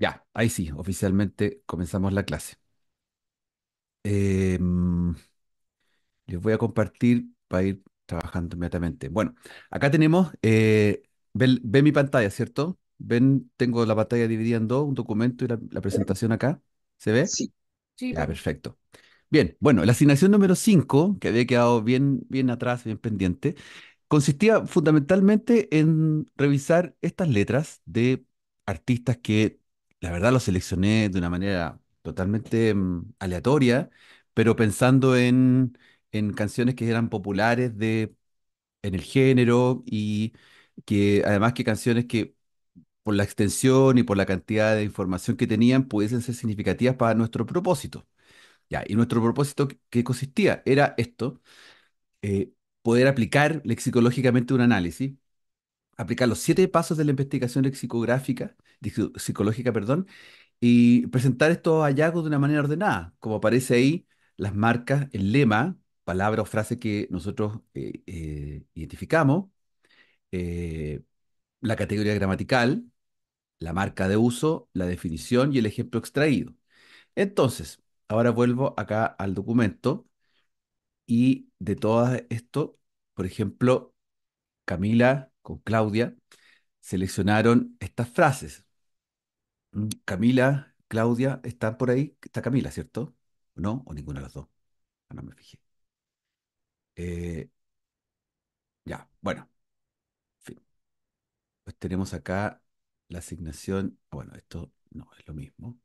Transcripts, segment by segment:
Ya, ahí sí, oficialmente comenzamos la clase. Em, les voy a compartir para ir trabajando inmediatamente. Bueno, acá tenemos, eh, ven, mi pantalla, ¿cierto? Ven, tengo la pantalla dividida en dos, un documento y la, presentación acá. ¿Se ve? Sí. sí ya, perfecto. Bien, bueno, la asignación número 5, que había quedado bien, bien atrás, bien pendiente, consistía fundamentalmente en revisar estas letras de artistas que la verdad lo seleccioné de una manera totalmente mm, aleatoria, pero pensando en, canciones que eran populares de, en el género y que además que canciones que por la extensión y por la cantidad de información que tenían pudiesen ser significativas para nuestro propósito. Ya, y nuestro propósito que consistía era esto, eh, poder aplicar lexicológicamente un análisis aplicar los siete pasos de la investigación lexicográfica, psicológica, perdón, y presentar estos hallazgos de una manera ordenada, como aparece ahí, las marcas, el lema, palabra o frase que nosotros eh, eh, identificamos, eh, la categoría gramatical, la marca de uso, la definición y el ejemplo extraído. Entonces, ahora vuelvo acá al documento y de todo esto, por ejemplo, Camila con Claudia, seleccionaron estas frases. Mm, Camila, Claudia, ¿están por ahí? Está Camila, ¿cierto? ¿No? ¿O ninguna de las dos? Ah, no me fijé. Eh, ya, bueno. En fin. Pues tenemos acá la asignación. Bueno, esto no es lo mismo.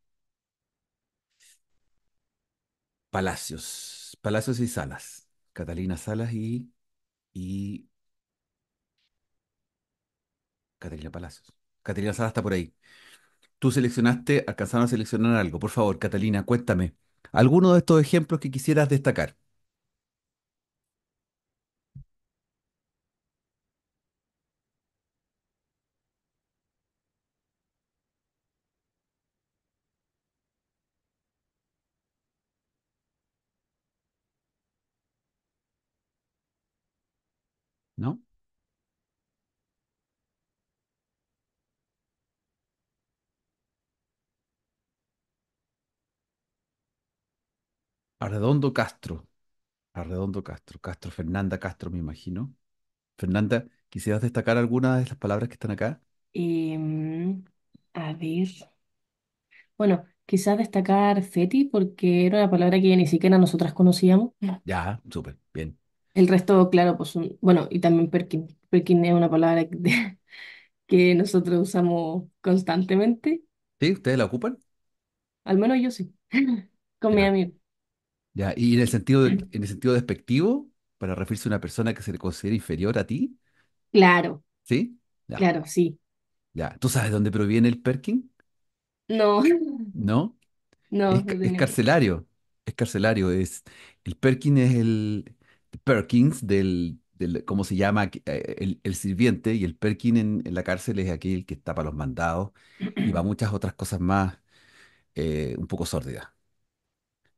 Palacios. Palacios y Salas. Catalina Salas y, y Catalina Palacios. Catalina Salas está por ahí. Tú seleccionaste, alcanzaron a seleccionar algo. Por favor, Catalina, cuéntame. ¿Alguno de estos ejemplos que quisieras destacar? ¿No? Arredondo Castro. Arredondo Castro. Castro, Fernanda Castro, me imagino. Fernanda, ¿quisieras destacar alguna de las palabras que están acá? Em, a ver. Bueno, quizás destacar Feti porque era una palabra que ni siquiera nosotras conocíamos. Ya, súper, bien. El resto, claro, pues bueno, y también Perkin. Perkin es una palabra que, nosotros usamos constantemente. ¿Sí? ¿Ustedes la ocupan? Al menos yo sí, con mi amigo. Ya, y en el sentido en el sentido despectivo, para referirse a una persona que se le considera inferior a ti, Claro, ¿sí? claro, sí. ya. ¿Tú sabes dónde proviene el Perkin? No, ¿No? no, Es, carcelario. Es carcelario. el Perkin es el Perkins del, del ¿cómo se llama? Eh, el, sirviente. Y el Perkin en, la cárcel es aquel que está para los mandados y va muchas otras cosas más eh, un poco sórdidas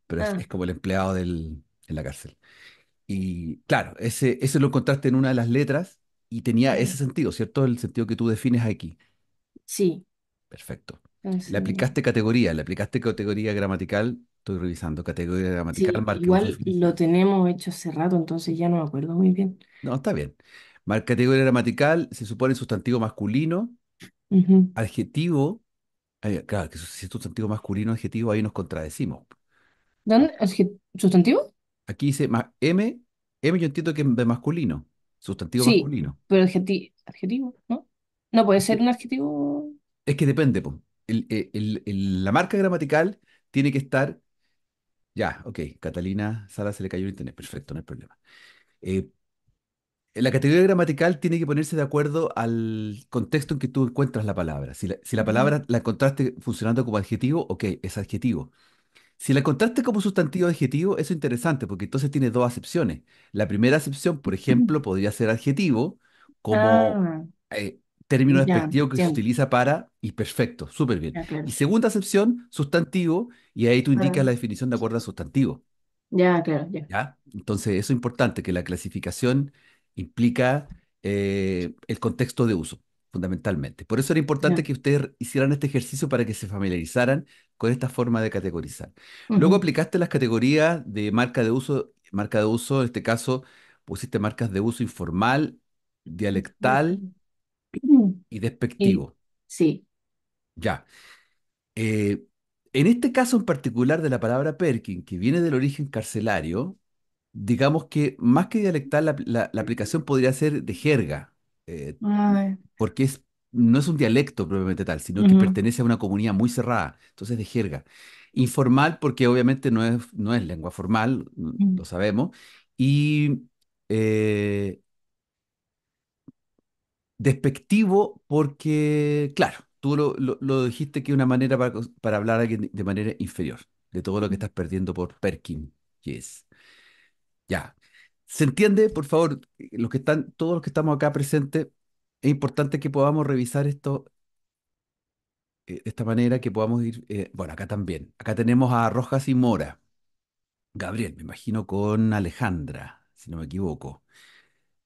pero es, como el empleado del, en la cárcel. Y claro, ese, eso lo encontraste en una de las letras y tenía ese sentido, ¿cierto? El sentido que tú defines aquí. sí, Perfecto. Le eh aplicaste categoría, le aplicaste categoría gramatical. Estoy revisando categoría gramatical, igual lo tenemos hecho hace rato, entonces ya no me acuerdo muy bien. No, está bien. categoría gramatical se supone sustantivo masculino, adjetivo. claro, que si es sustantivo masculino, adjetivo, ahí nos contradecimos. ¿Dónde? ¿Sustantivo? Aquí dice M, M yo entiendo que es de masculino, sustantivo Sí, masculino. pero adjetivo, ¿no? No puede ser un adjetivo. es que depende, eh, la marca gramatical tiene que estar, ya, ok, Catalina Sala se le cayó el internet, perfecto, no hay problema. Eh, la categoría gramatical tiene que ponerse de acuerdo al contexto en que tú encuentras la palabra. Si la, palabra la encontraste funcionando como adjetivo, ok, es adjetivo. Si la encontraste como sustantivo adjetivo, eso es interesante porque entonces tiene dos acepciones. La primera acepción, por ejemplo, podría ser adjetivo como ah. eh, término despectivo que se utiliza para y perfecto, súper bien. Y segunda acepción, sustantivo, y ahí tú indicas ah. la definición de acuerdo al sustantivo, ya, claro, ya. Entonces, eso es importante, que la clasificación implica eh, el contexto de uso fundamentalmente. Por eso era importante que ustedes hicieran este ejercicio para que se familiarizaran con esta forma de categorizar. Luego aplicaste las categorías de marca de uso, marca de uso, en este caso pusiste marcas de uso informal, dialectal y despectivo. Sí. Ya. Eh, en este caso en particular de la palabra Perkin, que viene del origen carcelario, digamos que más que dialectal, la aplicación podría ser de jerga, eh, porque no es un dialecto propiamente tal, sino que pertenece a una comunidad muy cerrada, entonces de jerga. Informal porque obviamente no es, no es lengua formal, mm. lo sabemos, y eh, despectivo porque, claro, tú lo, dijiste que es una manera para, hablar alguien de manera inferior, de todo lo que mm. estás perdiendo por Perkin, es Ya, ¿Se entiende? Por favor, los que están, todos los que estamos acá presentes, es importante que podamos revisar esto eh, de esta manera, que podamos ir, eh, bueno, acá también. Acá tenemos a Rojas y Mora. Gabriel, me imagino con Alejandra, si no me equivoco.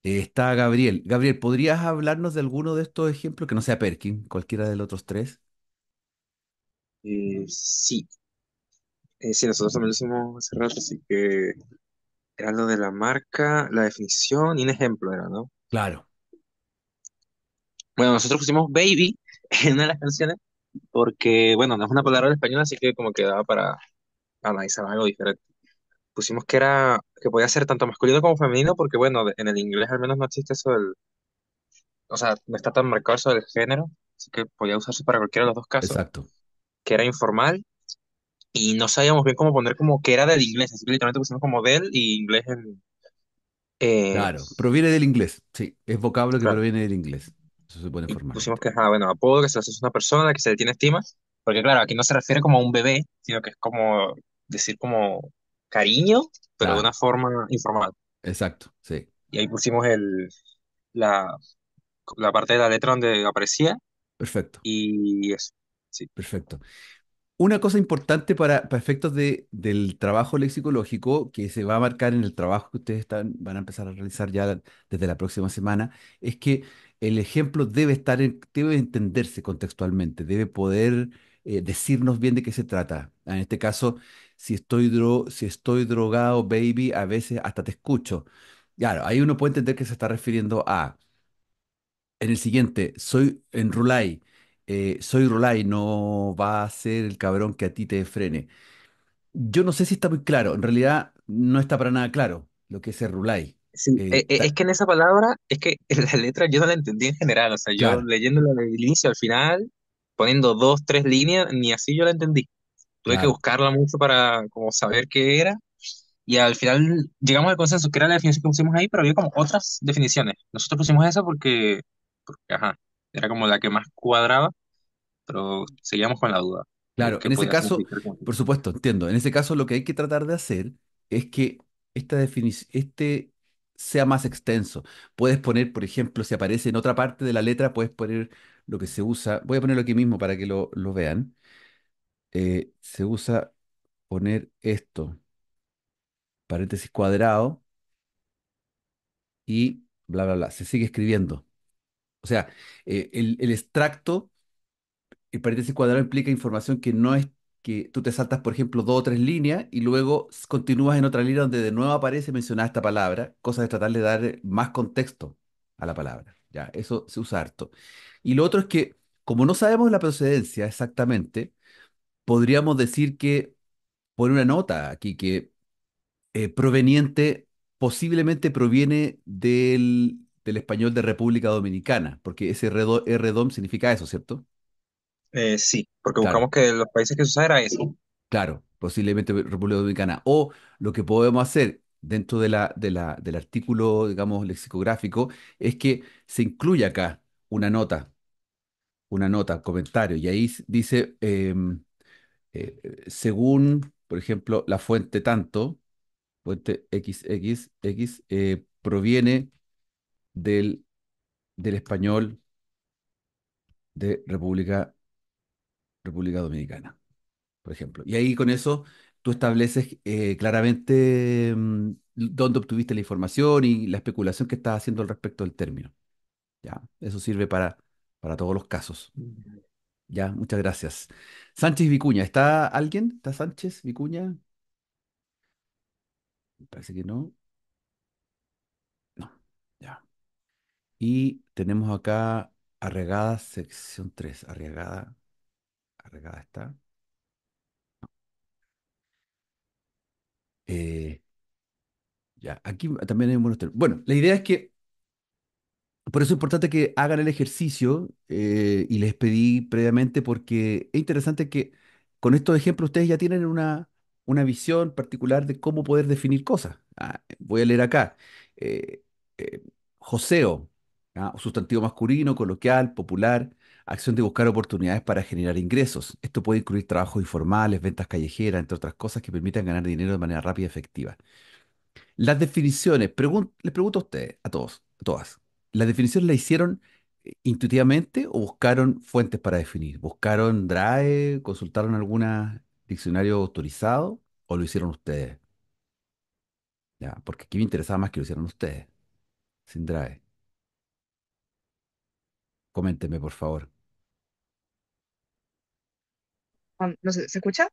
Eh, está Gabriel. Gabriel, ¿podrías hablarnos de alguno de estos ejemplos que no sea Perkin, cualquiera de los otros tres? sí. sí, nosotros también lo hicimos hace rato, así que era lo de la marca, la definición y un ejemplo era, ¿no? Claro. Bueno, nosotros pusimos baby en una de las canciones porque, bueno, no es una palabra en español, así que como quedaba para analizar algo diferente. Pusimos que era, que podía ser tanto masculino como femenino porque, bueno, en el inglés al menos no existe eso del, o sea, no está tan marcado eso del género, así que podía usarse para cualquiera de los dos casos. Exacto. Que era informal y no sabíamos bien cómo poner como que era del inglés, así que literalmente pusimos como del y inglés en... Eh, claro, proviene del inglés, sí, es vocablo que proviene del inglés, eso se pone formal. Pusimos que, ah, bueno, apodo, que se hace a una persona, que se le tiene estima, porque claro, aquí no se refiere como a un bebé, sino que es como decir como cariño, pero de una forma informal. Exacto, sí. Y ahí pusimos el, la, la parte de la letra donde aparecía. Perfecto. Y eso, sí. Perfecto una cosa importante para, efectos del trabajo lexicológico que se va a marcar en el trabajo que ustedes van a empezar a realizar ya desde la próxima semana es que el ejemplo debe estar, en, debe entenderse contextualmente, debe poder eh, decirnos bien de qué se trata. En este caso, si estoy, si estoy drogado, baby, a veces hasta te escucho. Claro, ahí uno puede entender que se está refiriendo a, en el siguiente, soy en Rulay eh, soy Rulay, no va a ser el cabrón que a ti te frene. Yo no sé si está muy claro, en realidad no está para nada claro lo que es el Rulay. Eh, eh, eh, es que en esa palabra, es que la letra yo no la entendí en general, o sea, yo leyéndola del inicio al final, poniendo dos, tres líneas, ni así yo la entendí. Tuve que buscarla mucho para saber qué era, y al final llegamos al consenso, que era la definición que pusimos ahí, pero había como otras definiciones. Nosotros pusimos esa porque ajá era como la que más cuadraba, pero seguíamos con la duda Claro, en ese caso, por supuesto, entiendo. En ese caso, lo que hay que tratar de hacer es que esta definición, este sea más extenso. Puedes poner, por ejemplo, si aparece en otra parte de la letra, puedes poner lo que se usa. Voy a ponerlo aquí mismo para que lo, vean. Eh, se usa poner esto, paréntesis cuadrado y bla, bla, bla. Se sigue escribiendo. O sea, eh, el, extracto, el eh, paréntesis este cuadrado implica información que no es que tú te saltas, por ejemplo, dos o tres líneas y luego continúas en otra línea donde de nuevo aparece mencionada esta palabra, cosa de tratar de dar más contexto a la palabra. Ya, eso se usa harto. Y lo otro es que, como no sabemos la procedencia exactamente, podríamos decir que, pone una nota aquí, que eh, proveniente posiblemente proviene del del español de República Dominicana, porque ese RDOM significa eso, ¿cierto? Eh, sí, porque buscamos que los países que se usan era eso. Claro, posiblemente República Dominicana. O lo que podemos hacer dentro del artículo, digamos, lexicográfico, es que se incluya acá una nota, una nota, comentario, y ahí dice, em, eh, según, por ejemplo, la fuente tanto, fuente XXX, eh, proviene del, del español de República, República Dominicana, por ejemplo. Y ahí con eso tú estableces eh, claramente mm, dónde obtuviste la información y la especulación que estás haciendo al respecto del término. Ya, eso sirve para, para todos los casos. Ya, muchas gracias. Sánchez Vicuña, ¿está alguien? ¿Está Sánchez Vicuña? Parece que no. Y tenemos acá arregada sección 3. arregada arregada está. Eh, ya, aquí también hay un Bueno, la idea es que, por eso es importante que hagan el ejercicio eh, y les pedí previamente porque es interesante que con estos ejemplos ustedes ya tienen una, una visión particular de cómo poder definir cosas. Ah, voy a leer acá. Eh, joseo, Sustantivo masculino, coloquial, popular, acción de buscar oportunidades para generar ingresos. Esto puede incluir trabajos informales, ventas callejeras, entre otras cosas que permitan ganar dinero de manera rápida y efectiva. Las definiciones, les pregunto a ustedes, a todos, a todas, ¿las definiciones las hicieron eh, intuitivamente o buscaron fuentes para definir? ¿Buscaron DRAE, consultaron algún diccionario autorizado o lo hicieron ustedes? Ya, porque aquí me interesaba más que lo hicieron ustedes, sin DRAE. Coménteme, por favor. no ¿se escucha?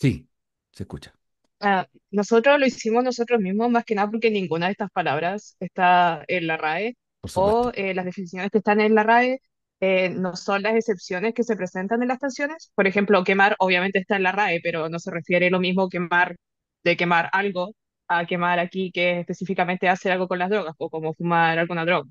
Sí, se escucha. Ah, nosotros lo hicimos nosotros mismos, más que nada porque ninguna de estas palabras está en la RAE o eh, las definiciones que están en la RAE eh, no son las excepciones que se presentan en las canciones. Por ejemplo, quemar obviamente está en la RAE, pero no se refiere lo mismo quemar de quemar algo a quemar aquí que específicamente hacer algo con las drogas o como fumar alguna droga.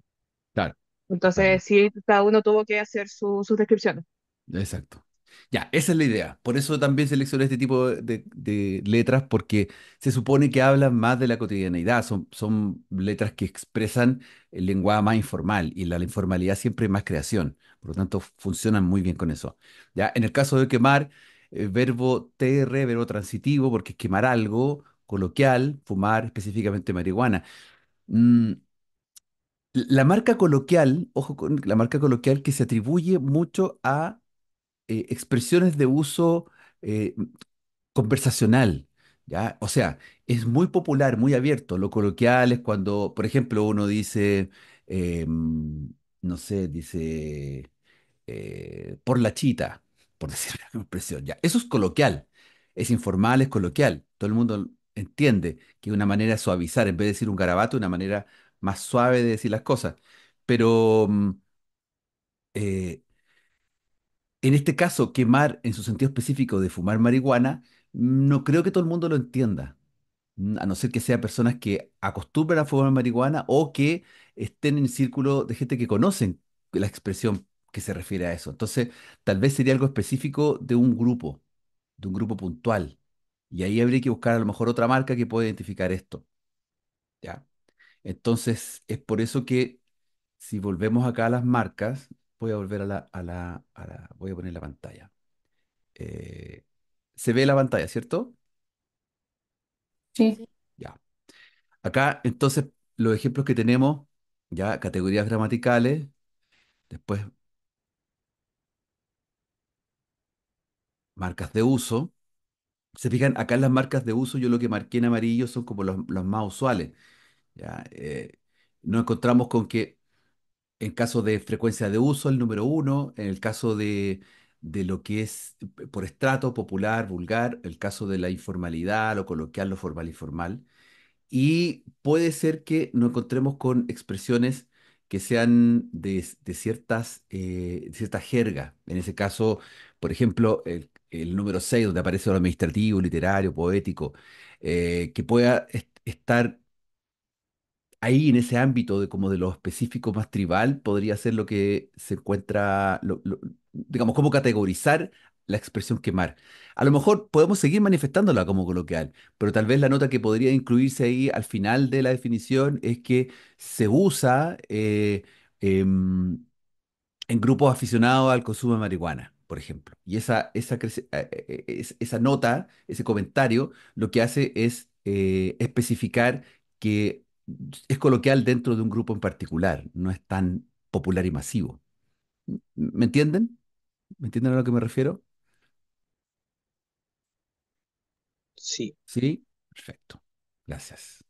Claro. Entonces, sí, cada uno tuvo que hacer sus descripciones. Exacto. Ya, esa es la idea. Por eso también seleccioné este tipo de, letras, porque se supone que hablan más de la cotidianeidad. Son, son letras que expresan el lenguaje más informal y la, informalidad siempre es más creación. Por lo tanto, funcionan muy bien con eso. Ya, en el caso de quemar, eh, verbo TR, verbo transitivo, porque es quemar algo, coloquial, fumar específicamente marihuana. Mm, la marca coloquial, ojo con la marca coloquial que se atribuye mucho a eh, expresiones de uso eh, conversacional, ¿ya? O sea, es muy popular, muy abierto. Lo coloquial es cuando, por ejemplo, uno dice, em, no sé, dice, eh, por la chita, por decir una expresión, ¿ya? Eso es coloquial, es informal, es coloquial. Todo el mundo entiende que es una manera de suavizar, en vez de decir un garabato, una manera más suave de decir las cosas. Pero mm, eh, en este caso, quemar en su sentido específico de fumar marihuana, no creo que todo el mundo lo entienda. A no ser que sean personas que acostumbran a fumar marihuana o que estén en círculo de gente que conocen la expresión que se refiere a eso. Entonces, tal vez sería algo específico de un grupo, de un grupo puntual. Y ahí habría que buscar a lo mejor otra marca que pueda identificar esto. ¿Ya? Entonces, es por eso que si volvemos acá a las marcas, voy a volver a la, a la, voy a poner la pantalla. Eh, se ve la pantalla, ¿cierto? Sí. Ya. Acá, entonces, los ejemplos que tenemos, ya categorías gramaticales, después marcas de uso. Se fijan, acá en las marcas de uso yo lo que marqué en amarillo son como las los más usuales. ¿ya? Eh, nos encontramos con que en caso de frecuencia de uso, el número uno, en el caso de, lo que es por estrato, popular, vulgar, el caso de la informalidad, lo coloquial, lo formal y formal. Y puede ser que nos encontremos con expresiones que sean de, ciertas, eh, cierta jerga. En ese caso, por ejemplo, el, número 6, donde aparece lo administrativo, literario, poético, eh, que pueda estar ahí en ese ámbito de como de lo específico más tribal podría ser lo que se encuentra, digamos, cómo categorizar la expresión quemar. A lo mejor podemos seguir manifestándola como coloquial, pero tal vez la nota que podría incluirse ahí al final de la definición es que se usa eh, em, en grupos aficionados al consumo de marihuana, por ejemplo. Y esa, esa, eh, eh, esa nota, ese comentario, lo que hace es especificar que es coloquial dentro de un grupo en particular, no es tan popular y masivo. ¿Me entienden? ¿Me entienden a lo que me refiero? Sí. Sí, perfecto. Gracias.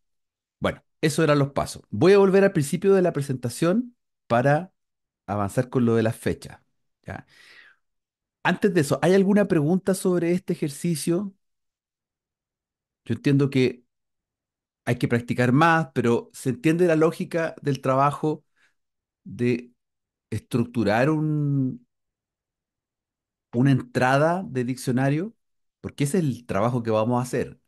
Bueno, eso eran los pasos. Voy a volver al principio de la presentación para avanzar con lo de las fechas. Antes de eso, ¿hay alguna pregunta sobre este ejercicio? Yo entiendo que hay que practicar más, pero se entiende la lógica del trabajo de estructurar un, una entrada de diccionario, porque ese es el trabajo que vamos a hacer,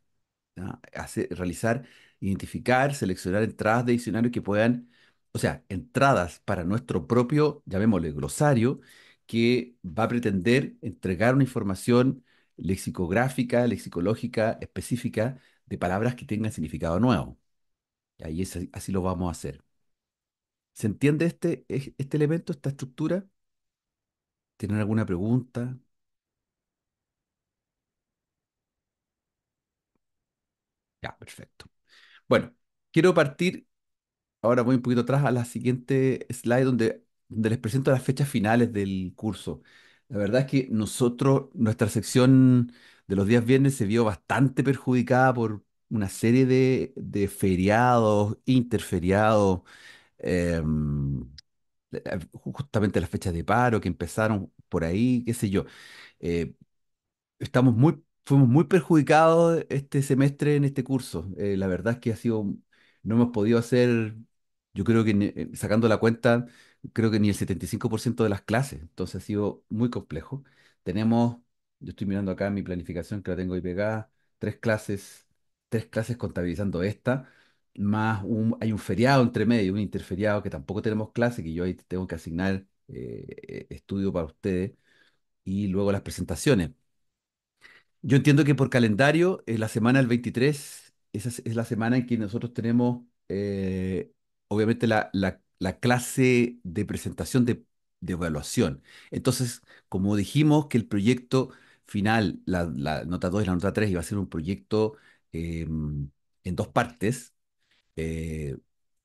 hacer realizar, identificar, seleccionar entradas de diccionario que puedan, o sea, entradas para nuestro propio, llamémosle glosario, que va a pretender entregar una información lexicográfica, lexicológica, específica de palabras que tengan significado nuevo. Y ahí es, así lo vamos a hacer. ¿Se entiende este, e, este elemento, esta estructura? ¿Tienen alguna pregunta? Ya, perfecto. Bueno, quiero partir, ahora voy un poquito atrás a la siguiente slide donde les presento las fechas finales del curso. La verdad es que nosotros, nuestra sección de los días viernes se vio bastante perjudicada por una serie de, feriados, interferiados, em, eh, justamente las fechas de paro que empezaron por ahí, qué sé yo. Eh, estamos muy, fuimos muy perjudicados este semestre en este curso. Eh, la verdad es que ha sido, no hemos podido hacer, yo creo que sacando la cuenta, creo que ni el 75% de las clases, entonces ha sido muy complejo. Tenemos yo estoy mirando acá mi planificación que la tengo ahí pegada. Tres clases, tres clases contabilizando esta, más un, hay un feriado entre medio, un interferiado que tampoco tenemos clase, que yo ahí tengo que asignar eh, eh, estudio para ustedes, y luego las presentaciones. Yo entiendo que por calendario, la semana del 23, esa es, la semana en que nosotros tenemos, eh, obviamente, la, clase de presentación de evaluación. Entonces, como dijimos que el proyecto final, la, nota 2 y la nota 3, iba a ser un proyecto em, en dos partes, eh,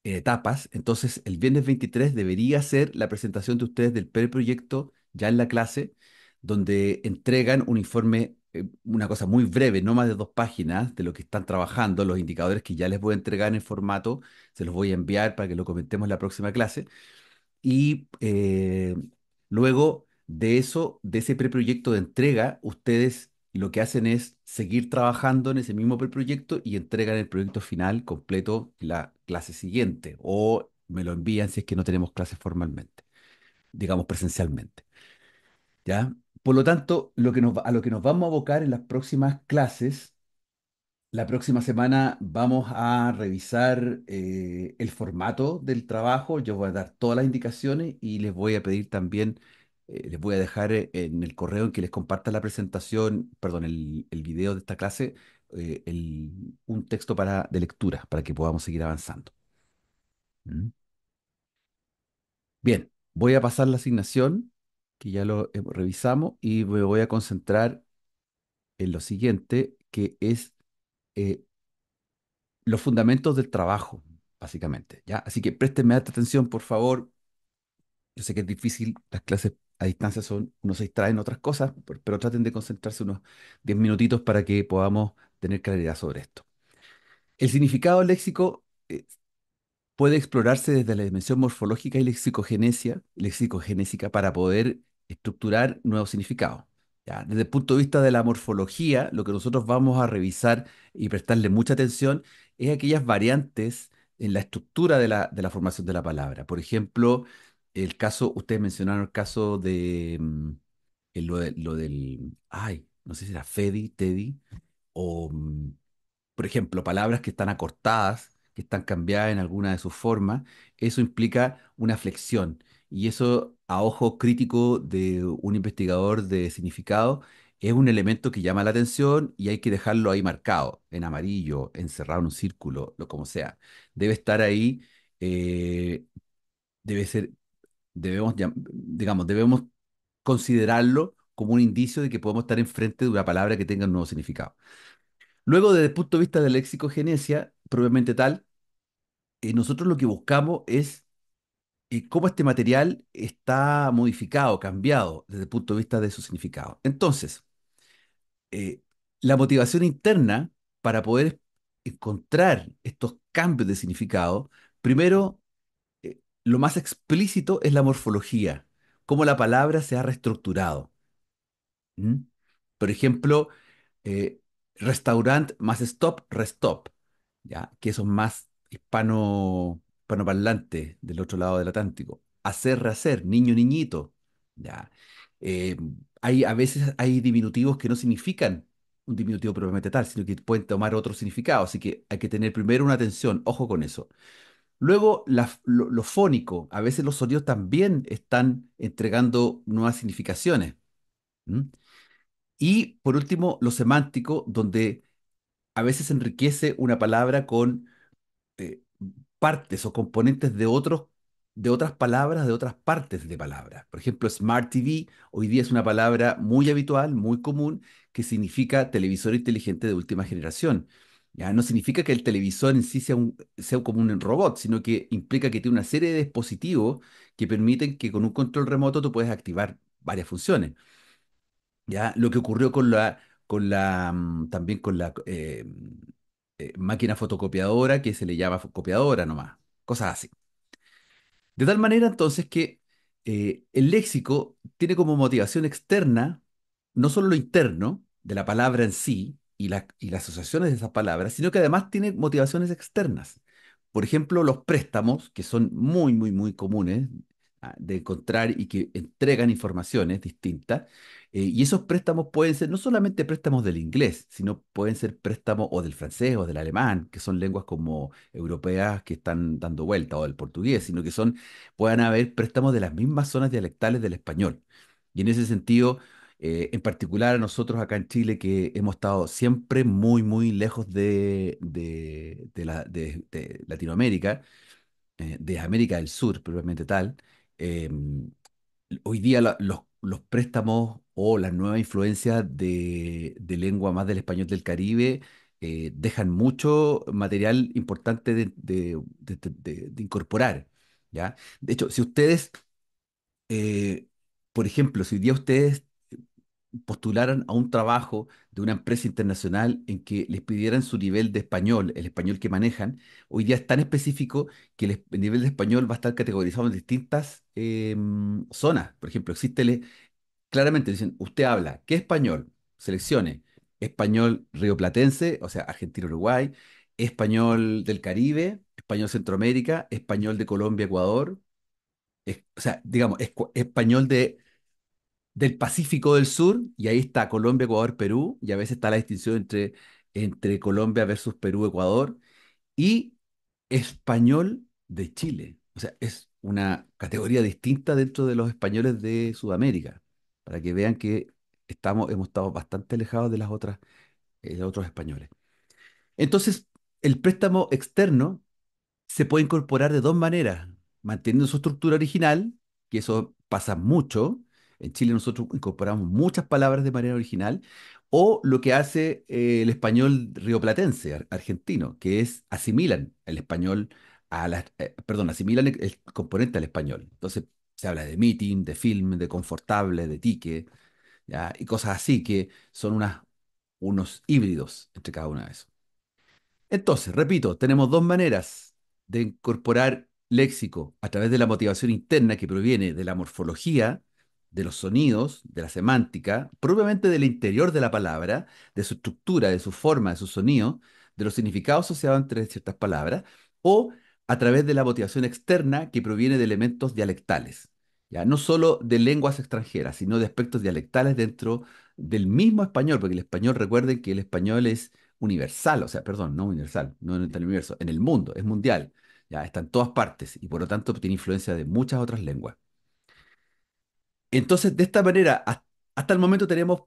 en etapas. Entonces, el viernes 23 debería ser la presentación de ustedes del preproyecto ya en la clase, donde entregan un informe, eh, una cosa muy breve, no más de dos páginas, de lo que están trabajando, los indicadores que ya les voy a entregar en formato, se los voy a enviar para que lo comentemos en la próxima clase. Y eh, luego de eso, de ese preproyecto de entrega, ustedes lo que hacen es seguir trabajando en ese mismo preproyecto y entregan el proyecto final completo la clase siguiente o me lo envían si es que no tenemos clases formalmente, digamos presencialmente. ¿Ya? Por lo tanto, lo que nos, a lo que nos vamos a abocar en las próximas clases, la próxima semana vamos a revisar eh, el formato del trabajo, yo voy a dar todas las indicaciones y les voy a pedir también eh, les voy a dejar eh, en el correo en que les comparta la presentación, perdón, el, video de esta clase, eh, un texto para, de lectura para que podamos seguir avanzando. ¿Mm? Bien, voy a pasar la asignación, que ya lo revisamos, y me voy a concentrar en lo siguiente, que es los fundamentos del trabajo, básicamente. ¿ya? Así que préstenme alta atención, por favor. Yo sé que es difícil, las clases a distancia son, unos se traen otras cosas, pero, traten de concentrarse unos 10 minutitos para que podamos tener claridad sobre esto. El significado léxico eh, puede explorarse desde la dimensión morfológica y lexicogenésica para poder estructurar nuevos significados. Desde el punto de vista de la morfología, lo que nosotros vamos a revisar y prestarle mucha atención es aquellas variantes en la estructura de la, de la formación de la palabra. Por ejemplo, el caso, ustedes mencionaron el caso mm, de lo, del, ay, no sé si era Fedi, Teddy, o, mm, por ejemplo, palabras que están acortadas, que están cambiadas en alguna de sus formas, eso implica una flexión. Y eso, a ojo crítico de un investigador de significado, es un elemento que llama la atención y hay que dejarlo ahí marcado, en amarillo, encerrado en un círculo, lo como sea. Debe estar ahí. Eh, debe ser debemos, digamos, debemos considerarlo como un indicio de que podemos estar enfrente de una palabra que tenga un nuevo significado. Luego, desde el punto de vista de lexicogenesia, probablemente tal, eh, nosotros lo que buscamos es eh, cómo este material está modificado, cambiado desde el punto de vista de su significado. Entonces, eh, la motivación interna para poder encontrar estos cambios de significado, primero lo más explícito es la morfología, cómo la palabra se ha reestructurado. Por ejemplo, eh, restaurant más stop, restop, ¿ya? que eso es más hispano, hispanoparlante del otro lado del Atlántico. Hacer, rehacer, niño, niñito. ¿ya? Eh, hay, a veces hay diminutivos que no significan un diminutivo propiamente tal, sino que pueden tomar otro significado. Así que hay que tener primero una atención, ojo con eso. Luego, lo, fónico. A veces los sonidos también están entregando nuevas significaciones. Y por último, lo semántico, donde a veces enriquece una palabra con eh, partes o componentes de otros de otras palabras, de otras partes de palabras. Por ejemplo, Smart TV hoy día es una palabra muy habitual, muy común, que significa televisor inteligente de última generación no significa que el televisor en sí sea, un, sea como un robot, sino que implica que tiene una serie de dispositivos que permiten que con un control remoto tú puedas activar varias funciones. Ya lo que ocurrió con la, con la mm, también con la eh, eh, máquina fotocopiadora que se le llama copiadora nomás, cosas así. De tal manera entonces que eh, el léxico tiene como motivación externa no solo lo interno de la palabra en sí, y, las asociaciones de esas palabras, sino que además tienen motivaciones externas. Por ejemplo, los préstamos, que son muy, muy, muy comunes ah, de encontrar y que entregan informaciones distintas. Eh, y esos préstamos pueden ser no solamente préstamos del inglés, sino pueden ser préstamos o del francés o del alemán, que son lenguas como europeas que están dando vuelta, o del portugués, sino que son, puedan haber préstamos de las mismas zonas dialectales del español. Y en ese sentido, eh, en particular nosotros acá en Chile que hemos estado siempre muy, muy lejos de, Latinoamérica, eh, de América del Sur probablemente tal, em, hoy día los, préstamos o las nuevas influencias de, lengua más del español del Caribe eh, dejan mucho material importante de, incorporar. ¿ya? De hecho, si ustedes, por ejemplo, si hoy día ustedes postularan a un trabajo de una empresa internacional en que les pidieran su nivel de español, el español que manejan, hoy día es tan específico que el, nivel de español va a estar categorizado en distintas em, zonas. Por ejemplo, existe, claramente dicen, usted habla, ¿qué español? Seleccione, español rioplatense, o sea, argentino-uruguay, español del Caribe, español Centroamérica, español de Colombia, Ecuador, o sea, digamos, español de del Pacífico del Sur, y ahí está Colombia, Ecuador, Perú, y a veces está la distinción entre, entre Colombia versus Perú, Ecuador, y español de Chile. O sea, es una categoría distinta dentro de los españoles de Sudamérica, para que vean que estamos, hemos estado bastante alejados de las otras, eh, otros españoles. Entonces, el préstamo externo se puede incorporar de dos maneras, manteniendo su estructura original, que eso pasa mucho, en Chile nosotros incorporamos muchas palabras de manera original, o lo que hace eh, el español rioplatense, argentino, que es asimilan el español a las, eh, asimilan el, componente al español. Entonces se habla de meeting, de film, de confortable, de tique, y cosas así que son unos híbridos entre cada una de esos. Entonces, repito, tenemos dos maneras de incorporar léxico a través de la motivación interna que proviene de la morfología, de los sonidos, de la semántica, propiamente del interior de la palabra, de su estructura, de su forma, de su sonido, de los significados asociados entre ciertas palabras, o a través de la motivación externa que proviene de elementos dialectales, ya no solo de lenguas extranjeras, sino de aspectos dialectales dentro del mismo español, porque el español, recuerden que el español es universal, o sea, perdón, no universal, no en el universo, en el mundo, es mundial, ya está en todas partes y por lo tanto tiene influencia de muchas otras lenguas. Entonces, de esta manera, hasta, el momento tenemos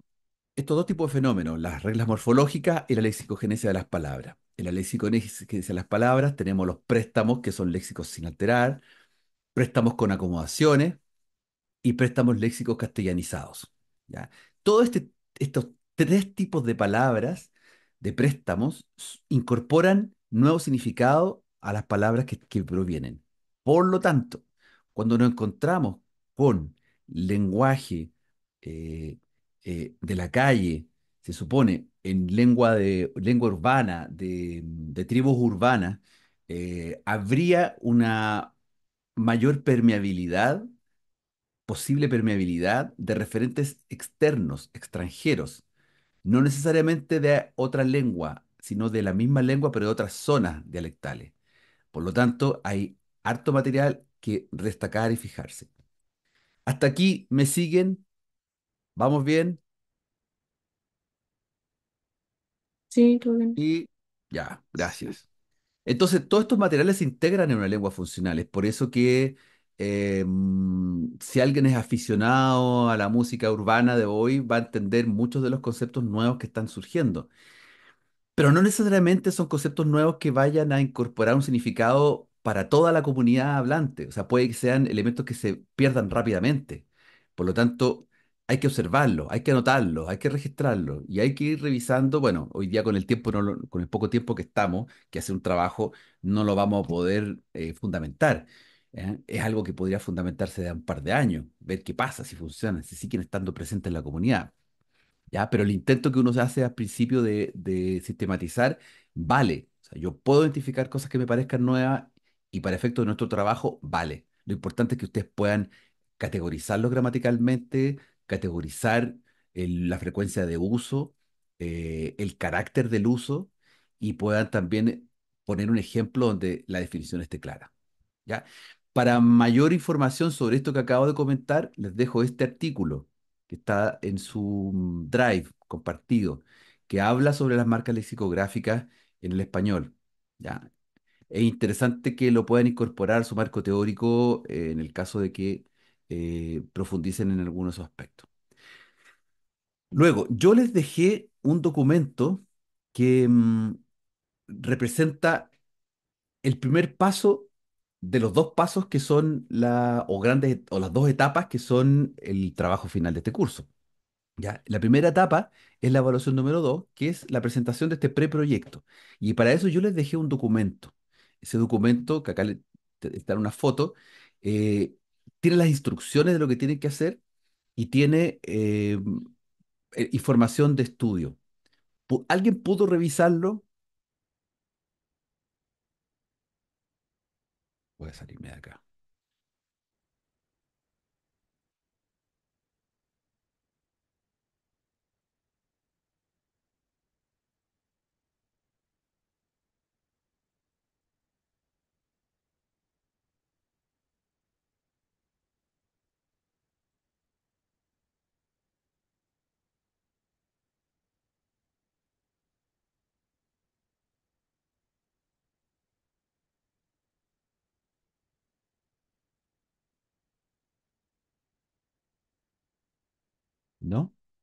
estos dos tipos de fenómenos, las reglas morfológicas y la lexicogenesia de las palabras. En la lexicogenesia de las palabras tenemos los préstamos, que son léxicos sin alterar, préstamos con acomodaciones y préstamos léxicos castellanizados. ¿ya? Todos este, estos tres tipos de palabras, de préstamos, incorporan nuevo significado a las palabras que, que provienen. Por lo tanto, cuando nos encontramos con lenguaje eh, eh, de la calle, se supone, en lengua, de, lengua urbana, de, tribus urbanas, eh, habría una mayor permeabilidad, posible permeabilidad de referentes externos, extranjeros, no necesariamente de otra lengua, sino de la misma lengua, pero de otras zonas dialectales. Por lo tanto, hay harto material que destacar y fijarse. Hasta aquí me siguen. ¿Vamos bien? Sí, todo bien. Y ya, gracias. Entonces, todos estos materiales se integran en una lengua funcional. Es por eso que em, si alguien es aficionado a la música urbana de hoy, va a entender muchos de los conceptos nuevos que están surgiendo. Pero no necesariamente son conceptos nuevos que vayan a incorporar un significado para toda la comunidad hablante. O sea, puede que sean elementos que se pierdan rápidamente. Por lo tanto, hay que observarlo, hay que anotarlo, hay que registrarlo y hay que ir revisando. Bueno, hoy día con el tiempo, con el poco tiempo que estamos, que hace un trabajo no lo vamos a poder eh, fundamentar. ¿eh? Es algo que podría fundamentarse de un par de años, ver qué pasa, si funciona, si siguen estando presentes en la comunidad. ¿ya? Pero el intento que uno se hace al principio de, de sistematizar vale. O sea, yo puedo identificar cosas que me parezcan nuevas y para efecto de nuestro trabajo vale. Lo importante es que ustedes puedan categorizarlo gramaticalmente, categorizar la frecuencia de uso, eh, el carácter del uso y puedan también poner un ejemplo donde la definición esté clara. ¿ya? Para mayor información sobre esto que acabo de comentar, les dejo este artículo que está en su drive compartido, que habla sobre las marcas lexicográficas en el español. ¿ya? Es interesante que lo puedan incorporar a su marco teórico eh, en el caso de que eh, profundicen en alguno de esos aspectos. Luego, yo les dejé un documento que mm, representa el primer paso de los dos pasos que son la, o grandes, o las dos etapas que son el trabajo final de este curso. ¿ya? La primera etapa es la evaluación número dos, que es la presentación de este preproyecto. Y para eso yo les dejé un documento ese documento, que acá le, está una foto, eh, tiene las instrucciones de lo que tiene que hacer y tiene eh, eh, información de estudio. ¿Alguien pudo revisarlo? Voy a salirme de acá.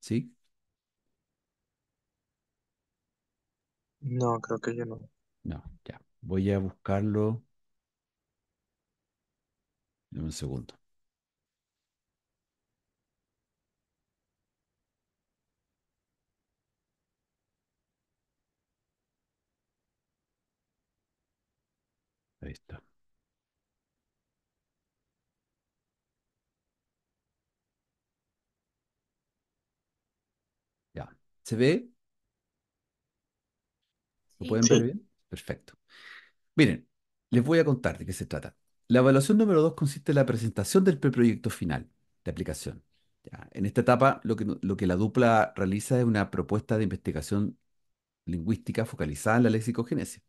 ¿sí? No, creo que yo no. No, ya. Voy a buscarlo. Dame un segundo. ¿Se ve? ¿Lo pueden ver bien? Perfecto. Miren, les voy a contar de qué se trata. La evaluación número dos consiste en la presentación del preproyecto final de aplicación. En esta etapa, lo que, lo que la dupla realiza es una propuesta de investigación lingüística focalizada en la lexicogenesia.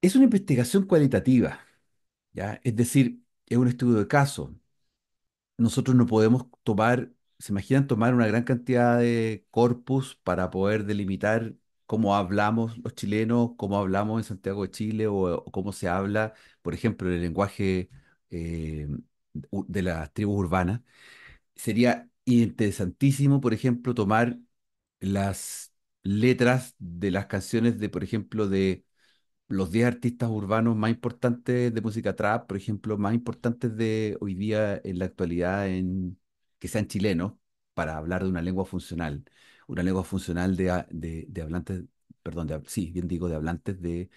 Es una investigación cualitativa, ¿ya? Es decir, es un estudio de caso. Nosotros no podemos tomar se imaginan tomar una gran cantidad de corpus para poder delimitar cómo hablamos los chilenos, cómo hablamos en Santiago de Chile o, cómo se habla, por ejemplo, el lenguaje eh, de las tribus urbanas. Sería interesantísimo, por ejemplo, tomar las letras de las canciones de, por ejemplo, de los 10 artistas urbanos más importantes de música trap, por ejemplo, más importantes de hoy día en la actualidad en, que sean chilenos para hablar de una lengua funcional, una lengua funcional de, hablantes, perdón, de, sí, bien digo, de hablantes de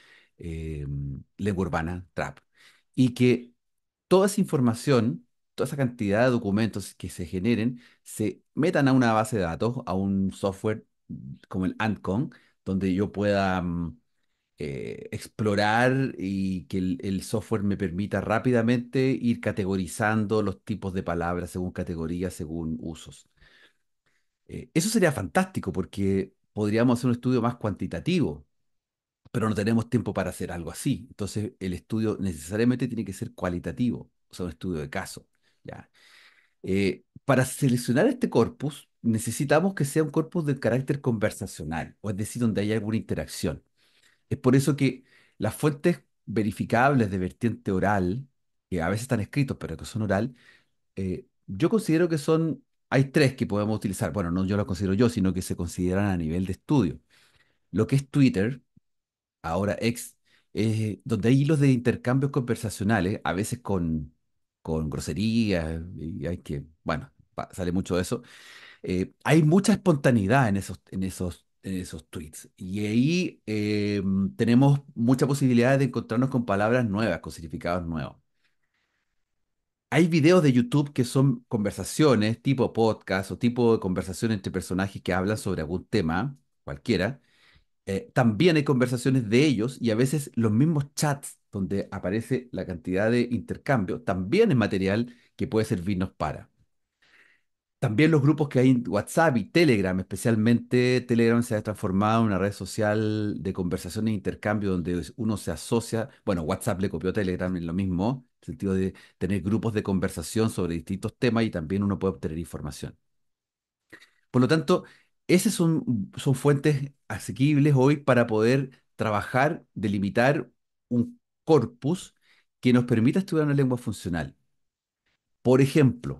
em, lengua urbana, trap, y que toda esa información, toda esa cantidad de documentos que se generen, se metan a una base de datos, a un software mm, como el ANTCON, donde yo pueda... Mm, eh, explorar y que el, software me permita rápidamente ir categorizando los tipos de palabras según categorías, según usos. Eh, eso sería fantástico porque podríamos hacer un estudio más cuantitativo, pero no tenemos tiempo para hacer algo así. Entonces el estudio necesariamente tiene que ser cualitativo, o sea, un estudio de caso. ¿ya? Eh, para seleccionar este corpus necesitamos que sea un corpus de carácter conversacional, o es decir, donde haya alguna interacción. Es por eso que las fuentes verificables de vertiente oral, que a veces están escritos, pero que son oral, eh, yo considero que son, hay tres que podemos utilizar. Bueno, no yo las considero yo, sino que se consideran a nivel de estudio. Lo que es Twitter, ahora ex, donde hay hilos de intercambios conversacionales, a veces con, con groserías, y hay que, bueno, sale mucho de eso. Eh, hay mucha espontaneidad en esos, en esos en esos tweets. Y ahí em, tenemos mucha posibilidad de encontrarnos con palabras nuevas, con significados nuevos. Hay videos de YouTube que son conversaciones tipo podcast o tipo de conversación entre personajes que hablan sobre algún tema, cualquiera. Eh, también hay conversaciones de ellos y a veces los mismos chats donde aparece la cantidad de intercambio, también es material que puede servirnos para. También los grupos que hay en WhatsApp y Telegram, especialmente Telegram se ha transformado en una red social de conversación e intercambio donde uno se asocia, bueno, WhatsApp le copió a Telegram en lo mismo, en el sentido de tener grupos de conversación sobre distintos temas y también uno puede obtener información. Por lo tanto, esas son, son fuentes asequibles hoy para poder trabajar, delimitar un corpus que nos permita estudiar una lengua funcional. Por ejemplo,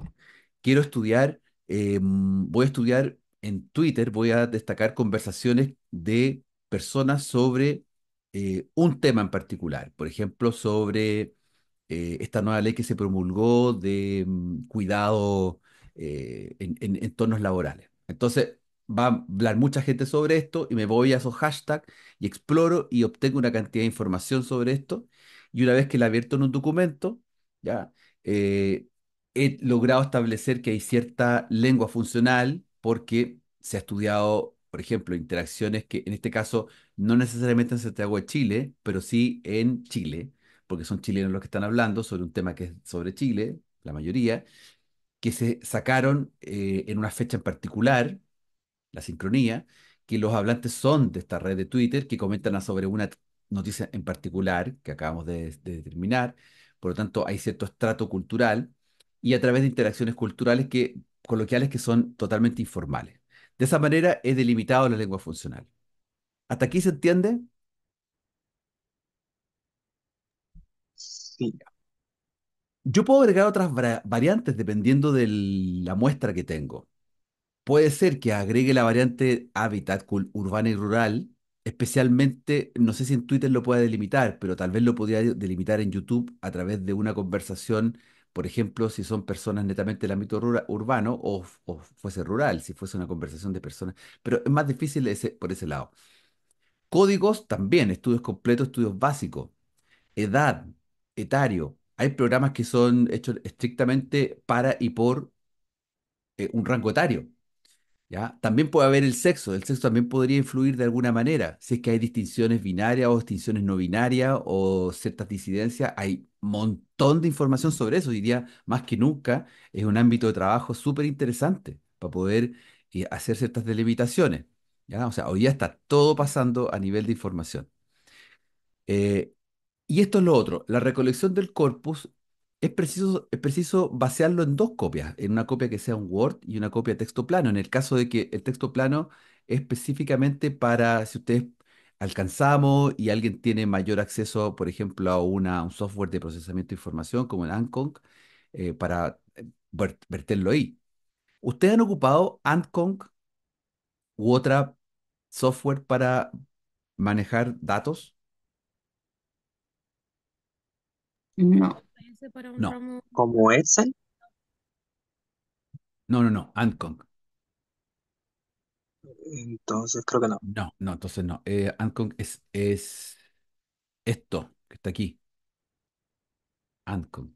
quiero estudiar Em, voy a estudiar en Twitter, voy a destacar conversaciones de personas sobre eh, un tema en particular, por ejemplo, sobre eh, esta nueva ley que se promulgó de mm, cuidado eh, en, en, entornos laborales. Entonces, va a hablar mucha gente sobre esto y me voy a esos hashtags y exploro y obtengo una cantidad de información sobre esto. Y una vez que la abierto en un documento, ya, he logrado establecer que hay cierta lengua funcional porque se ha estudiado, por ejemplo, interacciones que en este caso no necesariamente en Santiago de Chile, pero sí en Chile, porque son chilenos los que están hablando sobre un tema que es sobre Chile, la mayoría, que se sacaron eh, en una fecha en particular, la sincronía, que los hablantes son de esta red de Twitter, que comentan sobre una noticia en particular que acabamos de, de determinar. Por lo tanto, hay cierto estrato cultural y a través de interacciones culturales que, coloquiales que son totalmente informales. De esa manera es delimitado la lengua funcional. ¿Hasta aquí se entiende? Sí. Yo puedo agregar otras variantes dependiendo de la muestra que tengo. Puede ser que agregue la variante hábitat urbana y rural, especialmente, no sé si en Twitter lo pueda delimitar, pero tal vez lo podría delimitar en YouTube a través de una conversación por ejemplo, si son personas netamente del ámbito urbano o, fuese rural, si fuese una conversación de personas, pero es más difícil ese, por ese lado. Códigos también, estudios completos, estudios básicos, edad, etario. Hay programas que son hechos estrictamente para y por eh, un rango etario. También puede haber el sexo, el sexo también podría influir de alguna manera. Si es que hay distinciones binarias o distinciones no binarias o ciertas disidencias, hay un montón de información sobre eso. Diría, más que nunca, es un ámbito de trabajo súper interesante para poder eh, hacer ciertas delimitaciones. ¿ya? O sea, hoy ya está todo pasando a nivel de información. Eh, y esto es lo otro, la recolección del corpus es preciso, es preciso basearlo en dos copias, en una copia que sea un Word y una copia de texto plano. En el caso de que el texto plano es específicamente para si ustedes alcanzamos y alguien tiene mayor acceso, por ejemplo, a una, un software de procesamiento de información como el ANCONC, eh, para eh, verterlo ahí. ¿Ustedes han ocupado Ancong u otra software para manejar datos? No no. ¿Como ese? No, no, no, Antcon. Entonces creo que no. No, no, entonces no. Eh, es, es esto que está aquí. Antcon.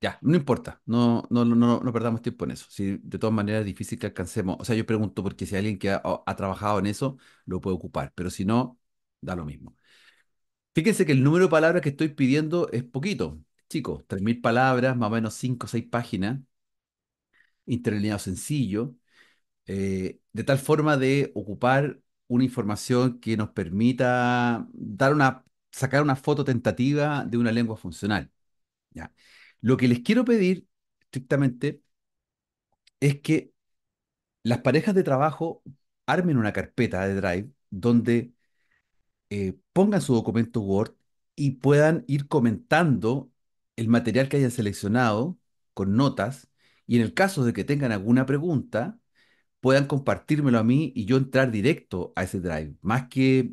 Ya, no importa, no, no, no, no perdamos tiempo en eso. Si de todas maneras es difícil que alcancemos. O sea, yo pregunto porque si alguien que ha, ha trabajado en eso lo puede ocupar, pero si no, da lo mismo. Fíjense que el número de palabras que estoy pidiendo es poquito. Chicos, 3.000 palabras, más o menos 5 o 6 páginas, interlineado sencillo, eh, de tal forma de ocupar una información que nos permita dar una, sacar una foto tentativa de una lengua funcional. ¿ya? Lo que les quiero pedir estrictamente es que las parejas de trabajo armen una carpeta de Drive donde eh, pongan su documento Word y puedan ir comentando el material que hayan seleccionado con notas y en el caso de que tengan alguna pregunta, puedan compartírmelo a mí y yo entrar directo a ese drive, más que,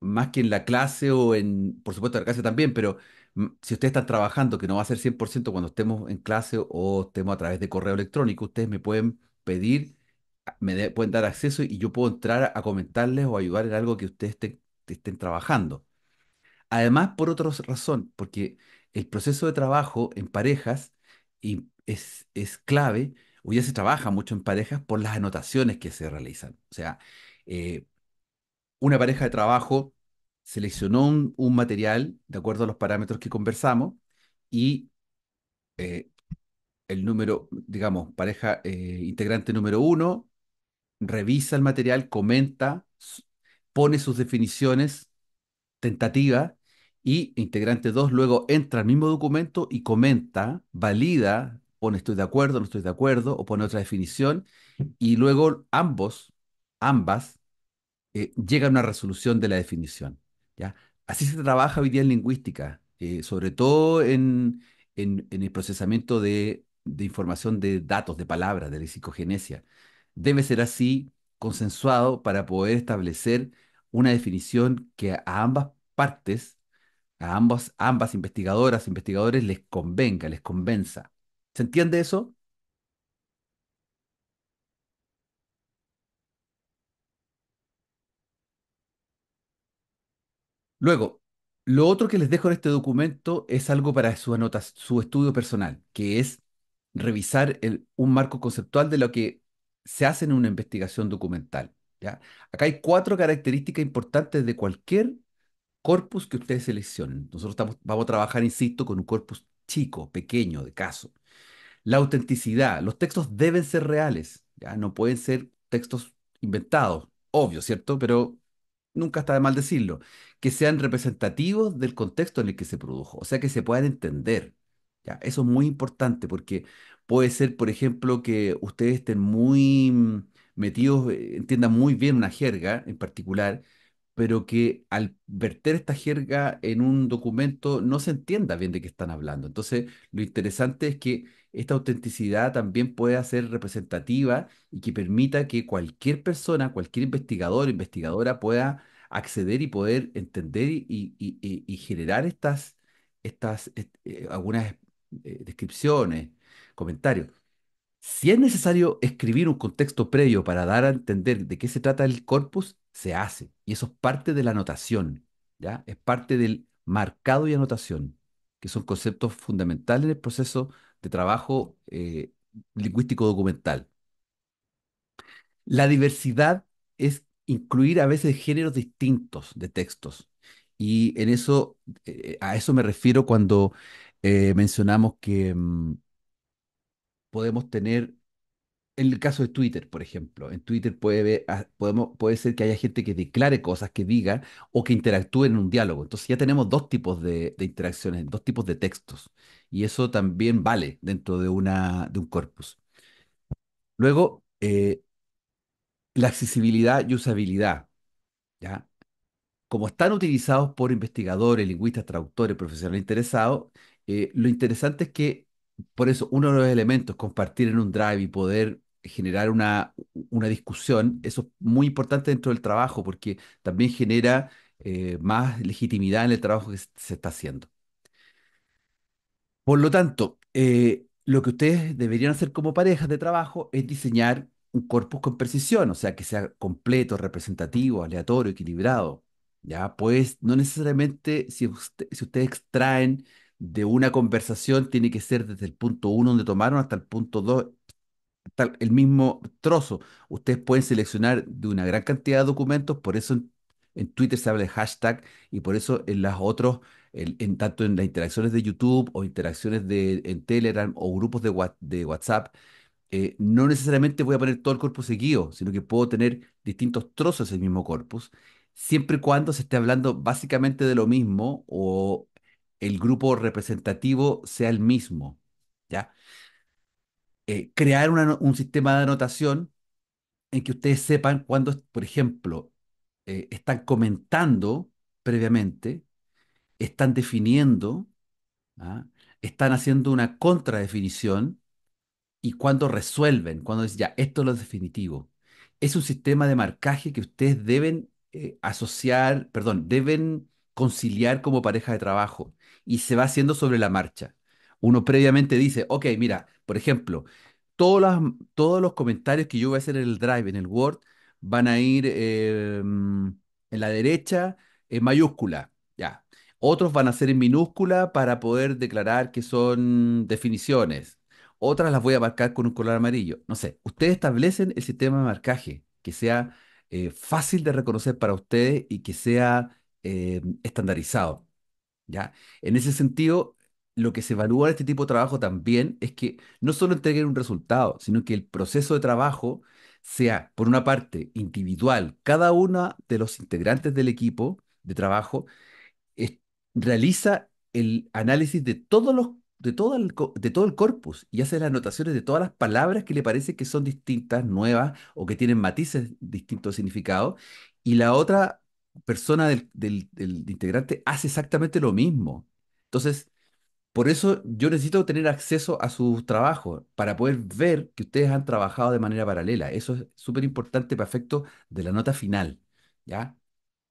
más que en la clase o en, por supuesto, en la clase también, pero mm, si ustedes están trabajando, que no va a ser 100% cuando estemos en clase o estemos a través de correo electrónico, ustedes me pueden pedir, ah, me pueden dar acceso y yo puedo entrar a comentarles o ayudar en algo que ustedes estén, estén trabajando. Además, por otra razón, porque el proceso de trabajo en parejas y es, es clave, o ya se trabaja mucho en parejas por las anotaciones que se realizan. O sea, eh, una pareja de trabajo seleccionó un, material de acuerdo a los parámetros que conversamos y eh, el número, digamos, pareja eh, integrante número uno revisa el material, comenta, pone sus definiciones tentativas y integrante 2 luego entra al mismo documento y comenta, valida, pone estoy de acuerdo, no estoy de acuerdo, o pone otra definición, y luego ambos, ambas, eh, llegan a una resolución de la definición. ¿ya? Así se trabaja hoy día en lingüística, eh, sobre todo en, el procesamiento de, información de datos, de palabras, de lexicogenesia. Debe ser así, consensuado, para poder establecer una definición que a ambas partes a ambas investigadoras, investigadores les convenga, les convenza. ¿Se entiende eso? Luego, lo otro que les dejo en este documento es algo para su, su estudio personal, que es revisar el, un marco conceptual de lo que se hace en una investigación documental. ¿ya? Acá hay cuatro características importantes de cualquier corpus que ustedes seleccionen. Nosotros vamos a trabajar, insisto, con un corpus chico, pequeño, de caso. La autenticidad. Los textos deben ser reales. Ya no pueden ser textos inventados. Obvio, ¿cierto? Pero nunca está de mal decirlo. Que sean representativos del contexto en el que se produjo. O sea, que se puedan entender. Ya, eso es muy importante porque puede ser, por ejemplo, que ustedes estén muy mm, metidos, eh, entiendan muy bien una jerga en particular pero que al verter esta jerga en un documento no se entienda bien de qué están hablando. Entonces, lo interesante es que esta autenticidad también pueda ser representativa y que permita que cualquier persona, cualquier investigador, o investigadora pueda acceder y poder entender y, generar estas, eh, algunas eh, descripciones, comentarios. Si es necesario escribir un contexto previo para dar a entender de qué se trata el corpus, se hace. Y eso es parte de la anotación, ¿ya? Es parte del marcado y anotación, que son conceptos fundamentales en el proceso de trabajo eh, lingüístico documental. La diversidad es incluir a veces géneros distintos de textos. Y en eso, eh, a eso me refiero cuando eh, mencionamos que... Mm, podemos tener, en el caso de Twitter, por ejemplo, en Twitter puede, ah, podemos, puede ser que haya gente que declare cosas, que diga o que interactúe en un diálogo. Entonces ya tenemos dos tipos de, interacciones, dos tipos de textos. Y eso también vale dentro de, una, de un corpus. Luego, eh, la accesibilidad y usabilidad. ¿ya? Como están utilizados por investigadores, lingüistas, traductores, profesionales interesados, eh, lo interesante es que por eso uno de los elementos, compartir en un drive y poder generar una, una discusión, eso es muy importante dentro del trabajo porque también genera eh, más legitimidad en el trabajo que se está haciendo. Por lo tanto, eh, lo que ustedes deberían hacer como parejas de trabajo es diseñar un corpus con precisión, o sea, que sea completo, representativo, aleatorio, equilibrado. Ya, pues no necesariamente si, si ustedes extraen de una conversación tiene que ser desde el punto uno donde tomaron hasta el punto dos, el mismo trozo. Ustedes pueden seleccionar de una gran cantidad de documentos, por eso en, Twitter se habla de hashtag y por eso en las otras en, tanto en las interacciones de YouTube o interacciones de, en Telegram o grupos de, WhatsApp, eh, no necesariamente voy a poner todo el corpus seguido, sino que puedo tener distintos trozos del mismo corpus, siempre y cuando se esté hablando básicamente de lo mismo o el grupo representativo sea el mismo. ¿ya? Eh, crear un sistema de anotación en que ustedes sepan cuando, por ejemplo, eh, están comentando previamente, están definiendo, ¿ah? están haciendo una contradefinición y cuando resuelven, cuando dicen, ya, esto es lo definitivo. Es un sistema de marcaje que ustedes deben eh, asociar, perdón, deben conciliar como pareja de trabajo y se va haciendo sobre la marcha. Uno previamente dice, ok, mira, por ejemplo, todos los, todos los comentarios que yo voy a hacer en el Drive, en el Word, van a ir eh, en la derecha en mayúscula, ya. Otros van a ser en minúscula para poder declarar que son definiciones. Otras las voy a marcar con un color amarillo. No sé, ustedes establecen el sistema de marcaje que sea eh, fácil de reconocer para ustedes y que sea eh, estandarizado. ¿ya? En ese sentido, lo que se evalúa en este tipo de trabajo también es que no solo entreguen un resultado, sino que el proceso de trabajo sea, por una parte, individual. Cada uno de los integrantes del equipo de trabajo realiza el análisis de todos los de todo, el, de todo el corpus y hace las anotaciones de todas las palabras que le parece que son distintas, nuevas o que tienen matices distintos de significado. Y la otra persona del, integrante hace exactamente lo mismo. Entonces, por eso yo necesito tener acceso a sus trabajos para poder ver que ustedes han trabajado de manera paralela. Eso es súper importante para efecto de la nota final. ¿Ya?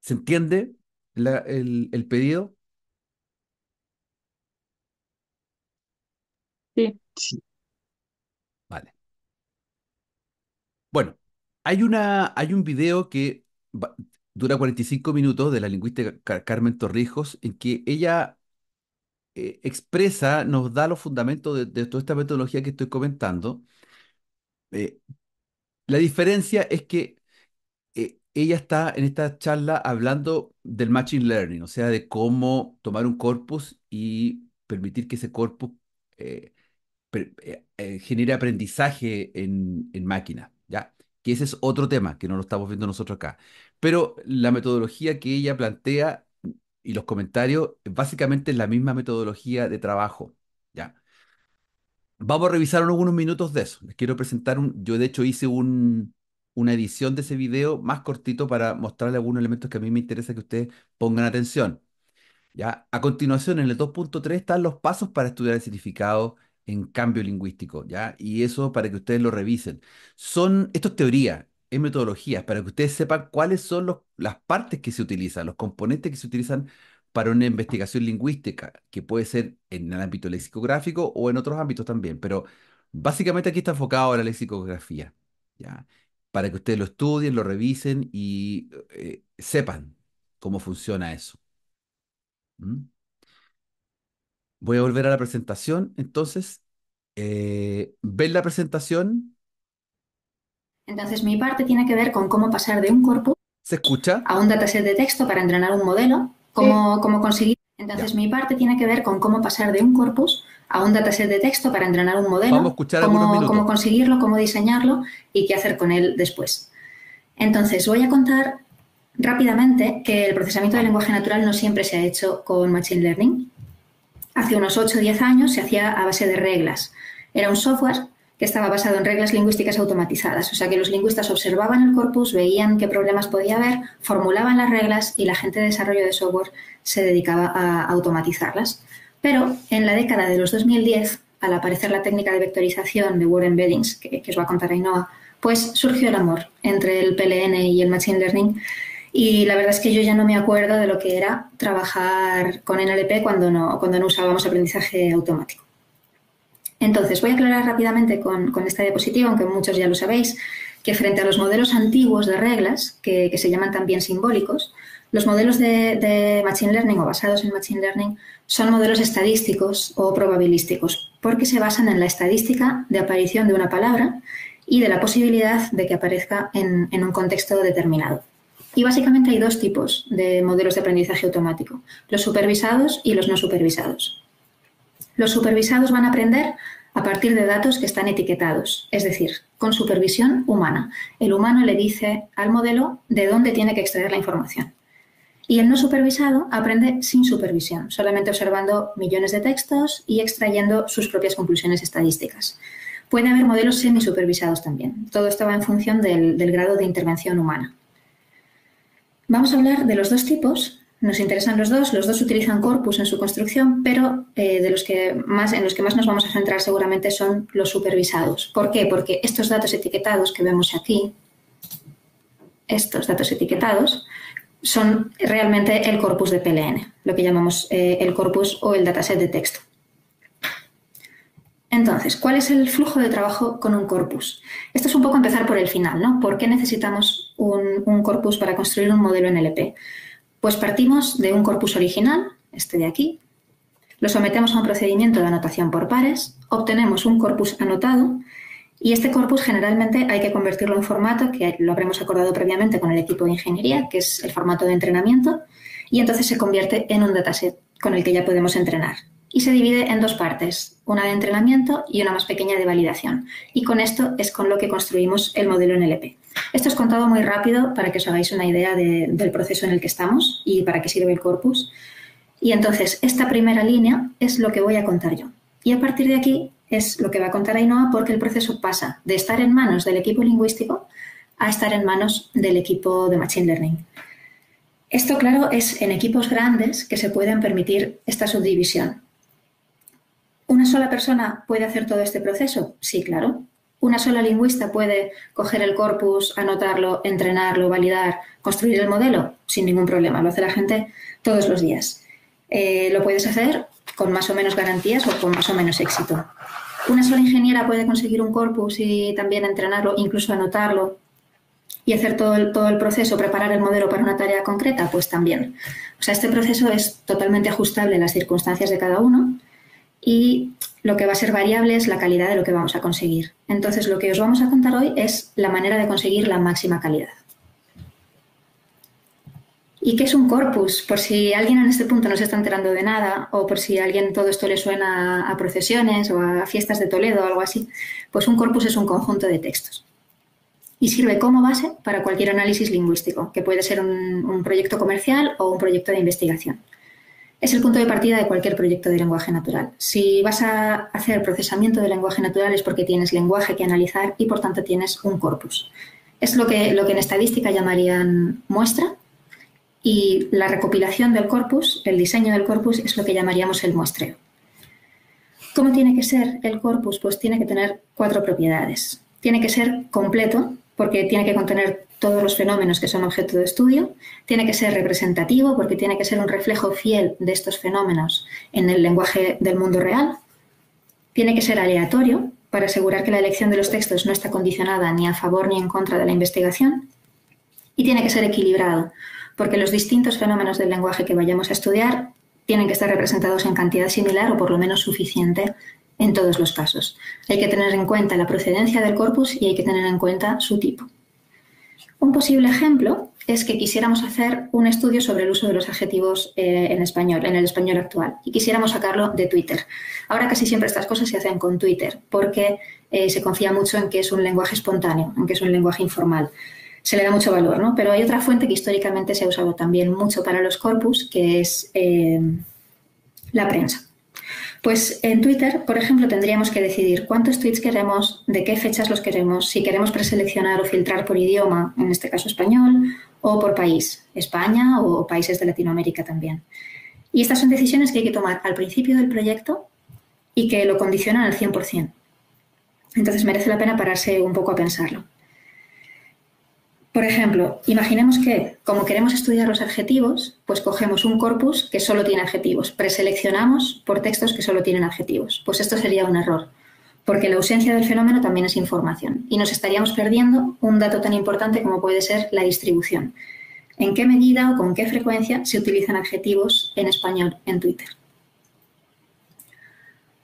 ¿Se entiende el, pedido? Sí. Vale. Bueno, hay, una, hay un video que dura 45 minutos de la lingüista Carmen Torrijos, en que ella eh, expresa, nos da los fundamentos de, toda esta metodología que estoy comentando. Eh, la diferencia es que eh, ella está en esta charla hablando del Machine Learning, o sea, de cómo tomar un corpus y permitir que ese corpus genere aprendizaje en, en máquina, ¿ya? Que ese es otro tema que no lo estamos viendo nosotros acá. Pero la metodología que ella plantea y los comentarios básicamente es la misma metodología de trabajo. ¿ya? Vamos a revisar algunos minutos de eso. Les quiero presentar un, yo de hecho hice un, una edición de ese video más cortito para mostrarle algunos elementos que a mí me interesa que ustedes pongan atención. ¿ya? A continuación, en el 2.3 están los pasos para estudiar el significado en cambio lingüístico, ¿ya? Y eso para que ustedes lo revisen. Son, esto es teoría, metodologías, para que ustedes sepan cuáles son las partes que se utilizan, los componentes que se utilizan para una investigación lingüística, que puede ser en el ámbito lexicográfico o en otros ámbitos también, pero básicamente aquí está enfocado a la lexicografía, ¿ya? para que ustedes lo estudien, lo revisen y eh, sepan cómo funciona eso. ¿Mm? Voy a volver a la presentación, entonces, eh, ven la presentación entonces, mi parte tiene que ver con cómo pasar de un corpus a un dataset de texto para entrenar un modelo, cómo, conseguir. Entonces, mi parte tiene que ver con cómo pasar de un corpus a un dataset de texto para entrenar un modelo, cómo, cómo conseguirlo, cómo diseñarlo y qué hacer con él después. Entonces, voy a contar rápidamente que el procesamiento del lenguaje natural no siempre se ha hecho con Machine Learning. Hace unos 8 o 10 años se hacía a base de reglas. Era un software que estaba basado en reglas lingüísticas automatizadas. O sea que los lingüistas observaban el corpus, veían qué problemas podía haber, formulaban las reglas y la gente de desarrollo de software se dedicaba a automatizarlas. Pero en la década de los 2010, al aparecer la técnica de vectorización de Word Embeddings, que, os va a contar Ainhoa, pues surgió el amor entre el PLN y el Machine Learning. Y la verdad es que yo ya no me acuerdo de lo que era trabajar con NLP cuando no, cuando no usábamos aprendizaje automático. Entonces, voy a aclarar rápidamente con, esta diapositiva, aunque muchos ya lo sabéis, que frente a los modelos antiguos de reglas, que, se llaman también simbólicos, los modelos de, Machine Learning o basados en Machine Learning son modelos estadísticos o probabilísticos, porque se basan en la estadística de aparición de una palabra y de la posibilidad de que aparezca en un contexto determinado. Y básicamente hay dos tipos de modelos de aprendizaje automático, los supervisados y los no supervisados. Los supervisados van a aprender a partir de datos que están etiquetados, es decir, con supervisión humana. El humano le dice al modelo de dónde tiene que extraer la información. Y el no supervisado aprende sin supervisión, solamente observando millones de textos y extrayendo sus propias conclusiones estadísticas. Puede haber modelos semi supervisados también. Todo esto va en función del, del grado de intervención humana. Vamos a hablar de los dos tipos nos interesan los dos, los dos utilizan corpus en su construcción, pero eh, de los que más, en los que más nos vamos a centrar seguramente son los supervisados. ¿Por qué? Porque estos datos etiquetados que vemos aquí, estos datos etiquetados, son realmente el corpus de PLN, lo que llamamos eh, el corpus o el dataset de texto. Entonces, ¿cuál es el flujo de trabajo con un corpus? Esto es un poco empezar por el final, ¿no? ¿Por qué necesitamos un, un corpus para construir un modelo NLP? Pues partimos de un corpus original, este de aquí, lo sometemos a un procedimiento de anotación por pares, obtenemos un corpus anotado y este corpus generalmente hay que convertirlo en formato que lo habremos acordado previamente con el equipo de ingeniería, que es el formato de entrenamiento, y entonces se convierte en un dataset con el que ya podemos entrenar. Y se divide en dos partes, una de entrenamiento y una más pequeña de validación. Y con esto es con lo que construimos el modelo NLP. Esto es contado muy rápido para que os hagáis una idea del proceso en el que estamos y para qué sirve el corpus. Y entonces, esta primera línea es lo que voy a contar yo. Y a partir de aquí es lo que va a contar Ainhoa porque el proceso pasa de estar en manos del equipo lingüístico a estar en manos del equipo de Machine Learning. Esto, claro, es en equipos grandes que se pueden permitir esta subdivisión. ¿Una sola persona puede hacer todo este proceso? Sí, claro, una sola lingüista puede coger el corpus, anotarlo, entrenarlo, validar, construir el modelo sin ningún problema. Lo hace la gente todos los días. Eh, lo puedes hacer con más o menos garantías o con más o menos éxito. Una sola ingeniera puede conseguir un corpus y también entrenarlo, incluso anotarlo y hacer todo el, todo el proceso, preparar el modelo para una tarea concreta, pues también. O sea, este proceso es totalmente ajustable a las circunstancias de cada uno y lo que va a ser variable es la calidad de lo que vamos a conseguir. Entonces, lo que os vamos a contar hoy es la manera de conseguir la máxima calidad. ¿Y qué es un corpus? Por si alguien en este punto no se está enterando de nada, o por si a alguien todo esto le suena a procesiones o a fiestas de Toledo o algo así, pues un corpus es un conjunto de textos. Y sirve como base para cualquier análisis lingüístico, que puede ser un, un proyecto comercial o un proyecto de investigación es el punto de partida de cualquier proyecto de lenguaje natural. Si vas a hacer procesamiento de lenguaje natural es porque tienes lenguaje que analizar y por tanto tienes un corpus. Es lo que, lo que en estadística llamarían muestra y la recopilación del corpus, el diseño del corpus es lo que llamaríamos el muestreo. ¿Cómo tiene que ser el corpus? Pues tiene que tener cuatro propiedades. Tiene que ser completo porque tiene que contener todos los fenómenos que son objeto de estudio, tiene que ser representativo porque tiene que ser un reflejo fiel de estos fenómenos en el lenguaje del mundo real, tiene que ser aleatorio para asegurar que la elección de los textos no está condicionada ni a favor ni en contra de la investigación, y tiene que ser equilibrado porque los distintos fenómenos del lenguaje que vayamos a estudiar tienen que estar representados en cantidad similar o por lo menos suficiente en todos los casos. Hay que tener en cuenta la procedencia del corpus y hay que tener en cuenta su tipo. Un posible ejemplo es que quisiéramos hacer un estudio sobre el uso de los adjetivos eh, en español, en el español actual, y quisiéramos sacarlo de Twitter. Ahora casi siempre estas cosas se hacen con Twitter, porque eh, se confía mucho en que es un lenguaje espontáneo, en que es un lenguaje informal. Se le da mucho valor, ¿no? Pero hay otra fuente que históricamente se ha usado también mucho para los corpus, que es eh, la prensa. Pues en Twitter, por ejemplo, tendríamos que decidir cuántos tweets queremos, de qué fechas los queremos, si queremos preseleccionar o filtrar por idioma, en este caso español, o por país, España o países de Latinoamérica también. Y estas son decisiones que hay que tomar al principio del proyecto y que lo condicionan al 100%. Entonces merece la pena pararse un poco a pensarlo. Por ejemplo, imaginemos que, como queremos estudiar los adjetivos, pues cogemos un corpus que solo tiene adjetivos, preseleccionamos por textos que solo tienen adjetivos. Pues esto sería un error, porque la ausencia del fenómeno también es información y nos estaríamos perdiendo un dato tan importante como puede ser la distribución. ¿En qué medida o con qué frecuencia se utilizan adjetivos en español en Twitter?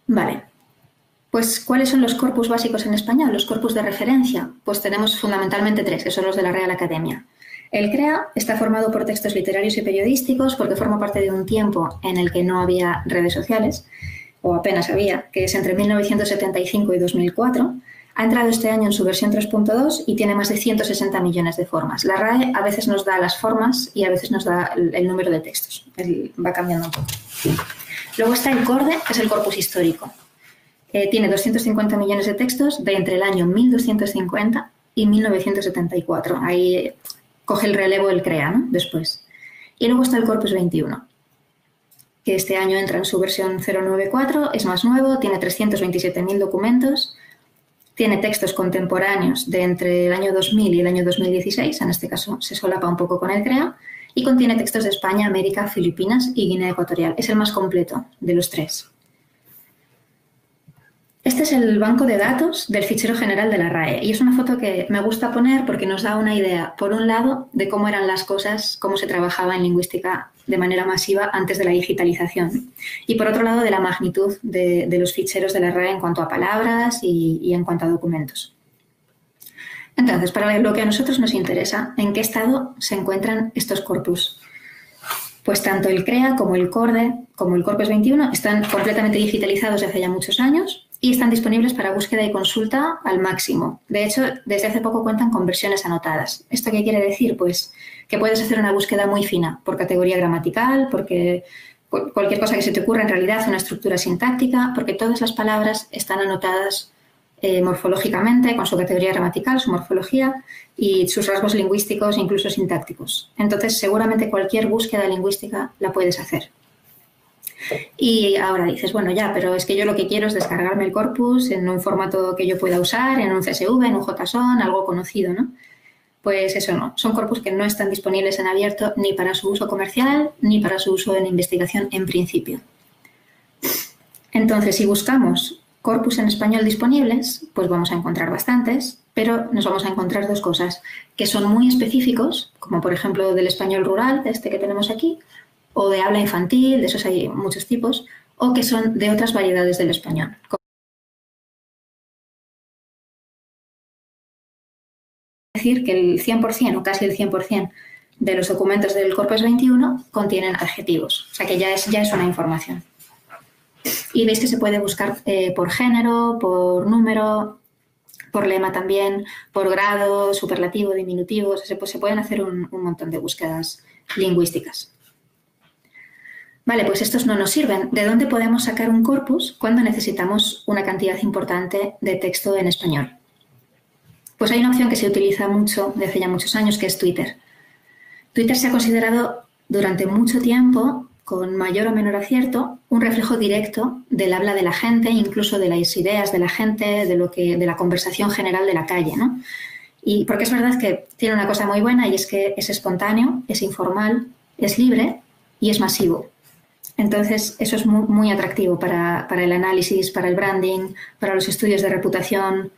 Vale, pues, ¿cuáles son los corpus básicos en español? Los corpus de referencia. Pues tenemos fundamentalmente tres, que son los de la Real Academia. El CREA está formado por textos literarios y periodísticos porque forma parte de un tiempo en el que no había redes sociales, o apenas había, que es entre 1975 y 2004. Ha entrado este año en su versión 3.2 y tiene más de 160 millones de formas. La RAE a veces nos da las formas y a veces nos da el, número de textos. va cambiando un poco. Luego está el CORDE, que es el corpus histórico. Eh, tiene 250 millones de textos de entre el año 1250 y 1974. Ahí eh, coge el relevo el CREA, Después. Y luego está el Corpus 21, que este año entra en su versión 094, es más nuevo, tiene 327.000 documentos, tiene textos contemporáneos de entre el año 2000 y el año 2016, en este caso se solapa un poco con el CREA, y contiene textos de España, América, Filipinas y Guinea Ecuatorial. Es el más completo de los tres. Este es el banco de datos del fichero general de la RAE y es una foto que me gusta poner porque nos da una idea, por un lado, de cómo eran las cosas, cómo se trabajaba en lingüística de manera masiva antes de la digitalización y por otro lado de la magnitud de, los ficheros de la RAE en cuanto a palabras y, y en cuanto a documentos. Entonces, para lo que a nosotros nos interesa, ¿en qué estado se encuentran estos corpus? Pues tanto el CREA como el CORDE, como el Corpus 21, están completamente digitalizados desde hace ya muchos años y están disponibles para búsqueda y consulta al máximo. De hecho, desde hace poco cuentan con versiones anotadas. ¿Esto qué quiere decir? Pues que puedes hacer una búsqueda muy fina por categoría gramatical, porque cualquier cosa que se te ocurra en realidad, una estructura sintáctica, porque todas las palabras están anotadas eh, morfológicamente, con su categoría gramatical, su morfología y sus rasgos lingüísticos, incluso sintácticos. Entonces, seguramente cualquier búsqueda lingüística la puedes hacer. Y ahora dices, bueno, ya, pero es que yo lo que quiero es descargarme el corpus en un formato que yo pueda usar, en un CSV, en un JSON, algo conocido, ¿no? Pues eso no, son corpus que no están disponibles en abierto ni para su uso comercial ni para su uso en investigación en principio. Entonces, si buscamos corpus en español disponibles, pues vamos a encontrar bastantes, pero nos vamos a encontrar dos cosas que son muy específicos, como por ejemplo del español rural, este que tenemos aquí, o de habla infantil, de esos hay muchos tipos, o que son de otras variedades del español. Es decir, que el 100% o casi el 100% de los documentos del Corpus 21 contienen adjetivos, o sea que ya es, ya es una información. Y veis que se puede buscar eh, por género, por número, por lema también, por grado, superlativo, diminutivo, pues, se, pueden hacer un montón de búsquedas lingüísticas. Vale, pues estos no nos sirven. ¿De dónde podemos sacar un corpus cuando necesitamos una cantidad importante de texto en español? Pues hay una opción que se utiliza mucho desde ya muchos años, que es Twitter. Twitter se ha considerado durante mucho tiempo, con mayor o menor acierto, un reflejo directo del habla de la gente, incluso de las ideas de la gente, de lo que, de la conversación general de la calle, ¿no? Y porque es verdad que tiene una cosa muy buena y es que es espontáneo, es informal, es libre y es masivo. Entonces, eso es muy, atractivo para, el análisis, para el branding, para los estudios de reputación,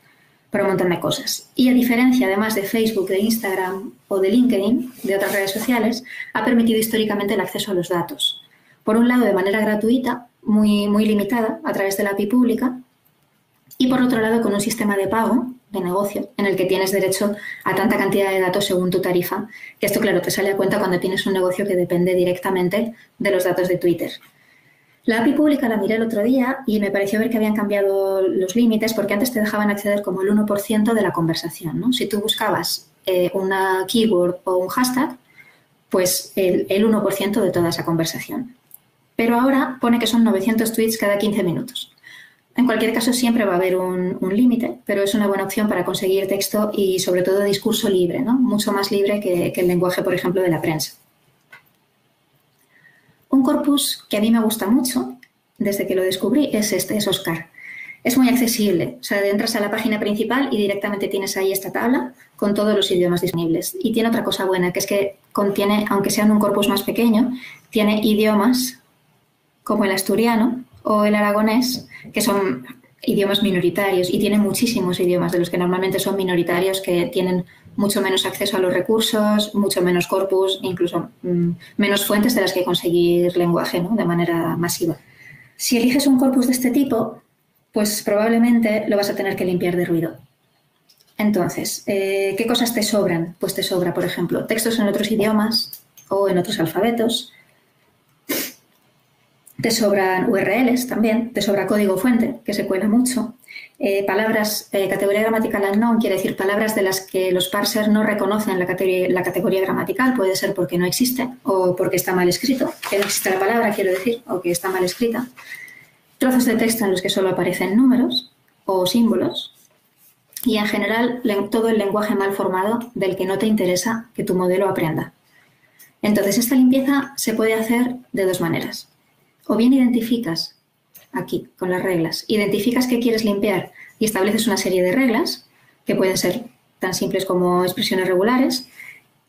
para un montón de cosas. Y a diferencia, además, de Facebook, de Instagram o de LinkedIn, de otras redes sociales, ha permitido históricamente el acceso a los datos. Por un lado, de manera gratuita, muy, muy limitada, a través de la API pública, y por otro lado con un sistema de pago de negocio en el que tienes derecho a tanta cantidad de datos según tu tarifa, que esto claro te sale a cuenta cuando tienes un negocio que depende directamente de los datos de Twitter. La API pública la miré el otro día y me pareció ver que habían cambiado los límites porque antes te dejaban acceder como el 1% de la conversación. ¿no? Si tú buscabas eh, una keyword o un hashtag, pues el, el 1% de toda esa conversación. Pero ahora pone que son 900 tweets cada 15 minutos. En cualquier caso, siempre va a haber un, límite, pero es una buena opción para conseguir texto y, sobre todo, discurso libre, mucho más libre que, que el lenguaje, por ejemplo, de la prensa. Un corpus que a mí me gusta mucho, desde que lo descubrí, es este, es Oscar. Es muy accesible, o sea, entras a la página principal y directamente tienes ahí esta tabla con todos los idiomas disponibles. Y tiene otra cosa buena, que es que contiene, aunque sean un corpus más pequeño, tiene idiomas como el asturiano, o el aragonés, que son idiomas minoritarios y tienen muchísimos idiomas de los que normalmente son minoritarios que tienen mucho menos acceso a los recursos, mucho menos corpus, incluso mm, menos fuentes de las que conseguir lenguaje de manera masiva. Si eliges un corpus de este tipo, pues probablemente lo vas a tener que limpiar de ruido. Entonces, eh, ¿qué cosas te sobran? Pues te sobra, por ejemplo, textos en otros idiomas o en otros alfabetos, te sobran URLs también, te sobra código fuente, que se cuela mucho. Eh, palabras, eh, categoría gramatical unknown quiere decir palabras de las que los parsers no reconocen la categoría, la categoría gramatical, puede ser porque no existe o porque está mal escrito, que no existe la palabra, quiero decir, o que está mal escrita. Trozos de texto en los que solo aparecen números o símbolos. Y en general, todo el lenguaje mal formado del que no te interesa que tu modelo aprenda. Entonces, esta limpieza se puede hacer de dos maneras. O bien identificas aquí con las reglas, identificas qué quieres limpiar y estableces una serie de reglas que pueden ser tan simples como expresiones regulares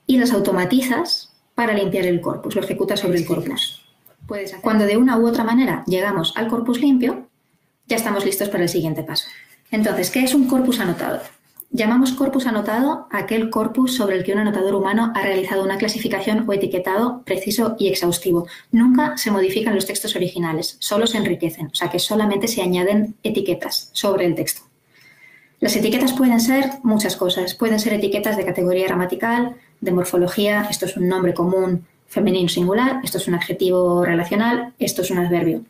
y las automatizas para limpiar el corpus, lo ejecutas sobre el corpus. Puedes Cuando de una u otra manera llegamos al corpus limpio, ya estamos listos para el siguiente paso. Entonces, ¿qué es un corpus anotado? Llamamos corpus anotado aquel corpus sobre el que un anotador humano ha realizado una clasificación o etiquetado preciso y exhaustivo. Nunca se modifican los textos originales, solo se enriquecen, o sea que solamente se añaden etiquetas sobre el texto. Las etiquetas pueden ser muchas cosas. Pueden ser etiquetas de categoría gramatical, de morfología, esto es un nombre común femenino singular, esto es un adjetivo relacional, esto es un adverbio.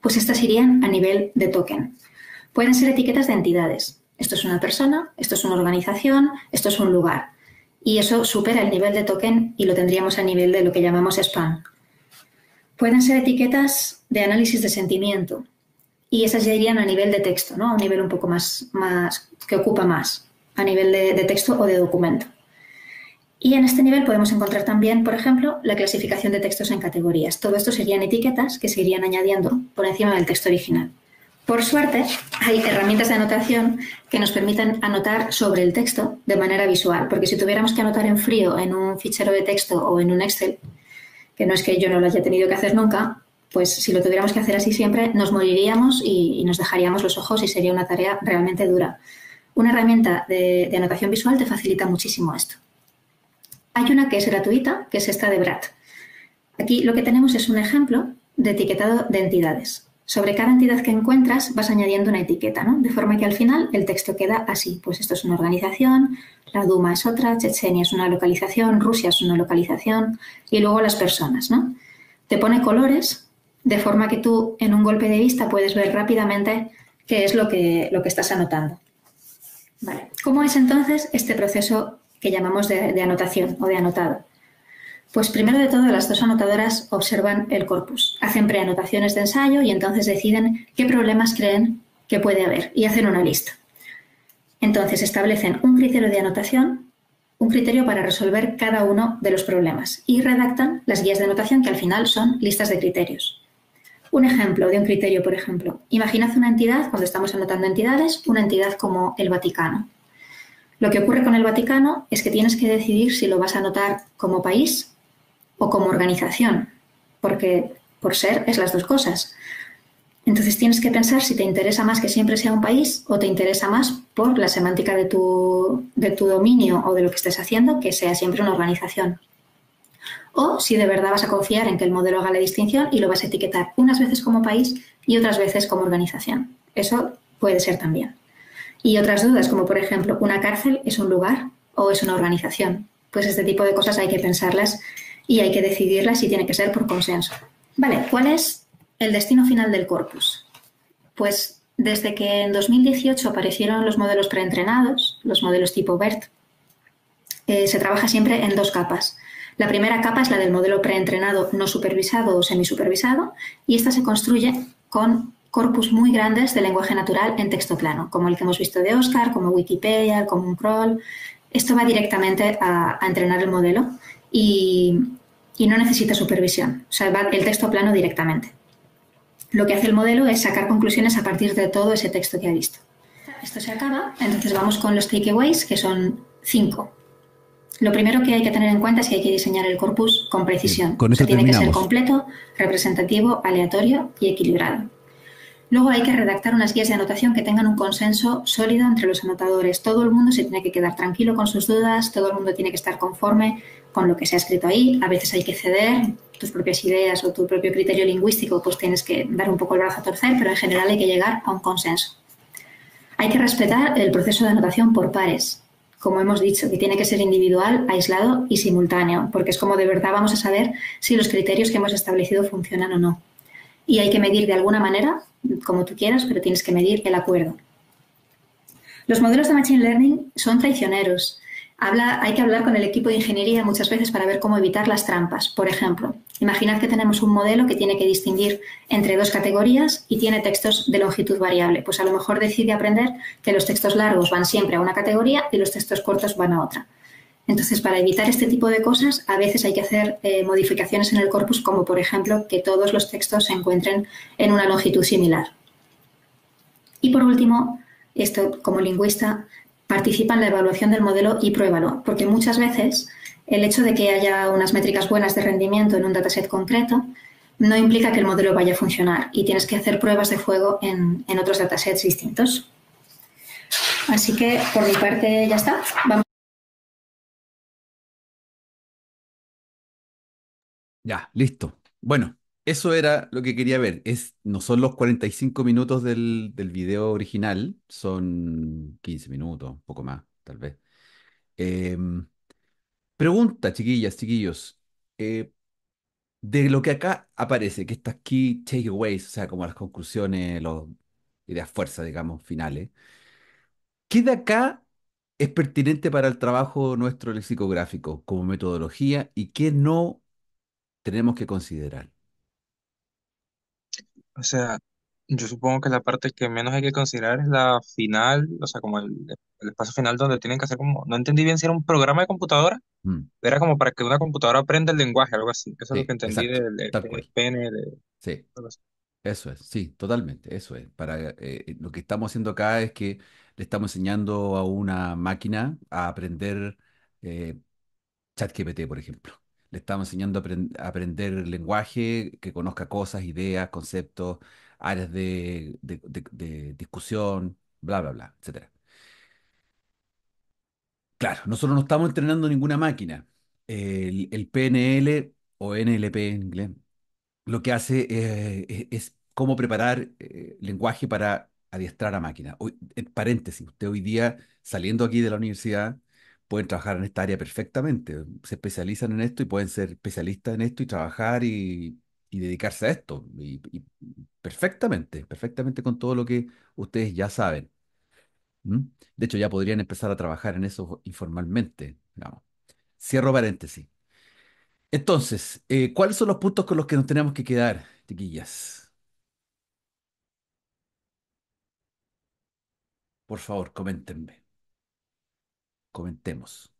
Pues estas irían a nivel de token. Pueden ser etiquetas de entidades, esto es una persona, esto es una organización, esto es un lugar. Y eso supera el nivel de token y lo tendríamos a nivel de lo que llamamos spam. Pueden ser etiquetas de análisis de sentimiento. Y esas ya irían a nivel de texto, ¿no? A un nivel un poco más, que ocupa más, a nivel de, de texto o de documento. Y en este nivel podemos encontrar también, por ejemplo, la clasificación de textos en categorías. Todo esto serían etiquetas que se irían añadiendo por encima del texto original. Por suerte, hay herramientas de anotación que nos permiten anotar sobre el texto de manera visual, porque si tuviéramos que anotar en frío en un fichero de texto o en un Excel, que no es que yo no lo haya tenido que hacer nunca, pues si lo tuviéramos que hacer así siempre, nos moriríamos y, nos dejaríamos los ojos y sería una tarea realmente dura. Una herramienta de, anotación visual te facilita muchísimo esto. Hay una que es gratuita, que es esta de Brat. Aquí lo que tenemos es un ejemplo de etiquetado de entidades. Sobre cada entidad que encuentras vas añadiendo una etiqueta, ¿no? De forma que al final el texto queda así. Pues esto es una organización, la Duma es otra, Chechenia es una localización, Rusia es una localización y luego las personas, ¿no? Te pone colores de forma que tú en un golpe de vista puedes ver rápidamente qué es lo que, lo que estás anotando. ¿Cómo es entonces este proceso que llamamos de anotación o de anotado? Pues primero de todo, las dos anotadoras observan el corpus, hacen preanotaciones de ensayo y entonces deciden qué problemas creen que puede haber y hacen una lista. Entonces establecen un criterio de anotación, un criterio para resolver cada uno de los problemas y redactan las guías de anotación que al final son listas de criterios. Un ejemplo de un criterio, por ejemplo, imaginad una entidad, cuando estamos anotando entidades, una entidad como el Vaticano. Lo que ocurre con el Vaticano es que tienes que decidir si lo vas a anotar como país o como organización, porque por ser es las dos cosas. Entonces tienes que pensar si te interesa más que siempre sea un país o te interesa más por la semántica de tu, de tu dominio o de lo que estés haciendo que sea siempre una organización. O si de verdad vas a confiar en que el modelo haga la distinción y lo vas a etiquetar unas veces como país y otras veces como organización. Eso puede ser también. Y otras dudas, como por ejemplo, ¿una cárcel es un lugar o es una organización? Pues este tipo de cosas hay que pensarlas y hay que decidirla si tiene que ser por consenso. Vale, ¿cuál es el destino final del corpus? Pues desde que en 2018 aparecieron los modelos preentrenados, los modelos tipo BERT, eh, se trabaja siempre en dos capas. La primera capa es la del modelo preentrenado no supervisado o semisupervisado y esta se construye con corpus muy grandes de lenguaje natural en texto plano, como el que hemos visto de Oscar, como Wikipedia, como un crawl. Esto va directamente a entrenar el modelo y, no necesita supervisión. O sea, va el texto plano directamente. Lo que hace el modelo es sacar conclusiones a partir de todo ese texto que ha visto. Esto se acaba, entonces vamos con los takeaways, que son cinco. Lo primero que hay que tener en cuenta es que hay que diseñar el corpus con precisión. con tiene que ser completo, representativo, aleatorio y equilibrado. Luego hay que redactar unas guías de anotación que tengan un consenso sólido entre los anotadores. Todo el mundo se tiene que quedar tranquilo con sus dudas, todo el mundo tiene que estar conforme con lo que se ha escrito ahí. A veces hay que ceder tus propias ideas o tu propio criterio lingüístico, pues tienes que dar un poco el brazo a torcer, pero en general hay que llegar a un consenso. Hay que respetar el proceso de anotación por pares, como hemos dicho, que tiene que ser individual, aislado y simultáneo, porque es como de verdad vamos a saber si los criterios que hemos establecido funcionan o no y hay que medir de alguna manera, como tú quieras, pero tienes que medir el acuerdo. Los modelos de Machine Learning son traicioneros. hay que hablar con el equipo de ingeniería muchas veces para ver cómo evitar las trampas. Por ejemplo, imaginad que tenemos un modelo que tiene que distinguir entre dos categorías y tiene textos de longitud variable. Pues a lo mejor decide aprender que los textos largos van siempre a una categoría y los textos cortos van a otra. Entonces, para evitar este tipo de cosas, a veces hay que hacer eh, modificaciones en el corpus, como por ejemplo que todos los textos se encuentren en una longitud similar. Y por último, esto como lingüista, participa en la evaluación del modelo y pruébalo, porque muchas veces el hecho de que haya unas métricas buenas de rendimiento en un dataset concreto no implica que el modelo vaya a funcionar y tienes que hacer pruebas de fuego en, otros datasets distintos. Así que por mi parte ya está. Ya, listo. Bueno, eso era lo que quería ver. Es, no son los 45 minutos del, del video original, son 15 minutos, un poco más, tal vez. Em, pregunta, chiquillas, chiquillos. Eh, de lo que acá aparece, que estas key takeaways, o sea, como las conclusiones, las ideas fuerza, digamos, finales, ¿qué de acá es pertinente para el trabajo nuestro lexicográfico como metodología y qué no tenemos que considerar? O sea, yo supongo que la parte que menos hay que considerar es la final, o sea, como el, el espacio final donde tienen que hacer como, no entendí bien si era un programa de computadora, mm. era como para que una computadora aprenda el lenguaje, algo así. Eso es lo que entendí del, Sí, eso es, sí, totalmente, eso es. Para, eh, lo que estamos haciendo acá es que le estamos enseñando a una máquina a aprender eh, ChatGPT, por ejemplo le estamos enseñando a, aprender lenguaje, que conozca cosas, ideas, conceptos, áreas de, discusión, bla, bla, bla, etc. Claro, nosotros no estamos entrenando ninguna máquina. El, PNL o NLP en inglés, lo que hace es, cómo preparar eh, lenguaje para adiestrar a máquina. Hoy, en paréntesis, usted hoy día, saliendo aquí de la universidad, pueden trabajar en esta área perfectamente, se especializan en esto y pueden ser especialistas en esto y trabajar y, dedicarse a esto, perfectamente, perfectamente con todo lo que ustedes ya saben. De hecho, ya podrían empezar a trabajar en eso informalmente. Cierro paréntesis. Entonces, eh, ¿cuáles son los puntos con los que nos tenemos que quedar, chiquillas? Por favor, coméntenme comentemos.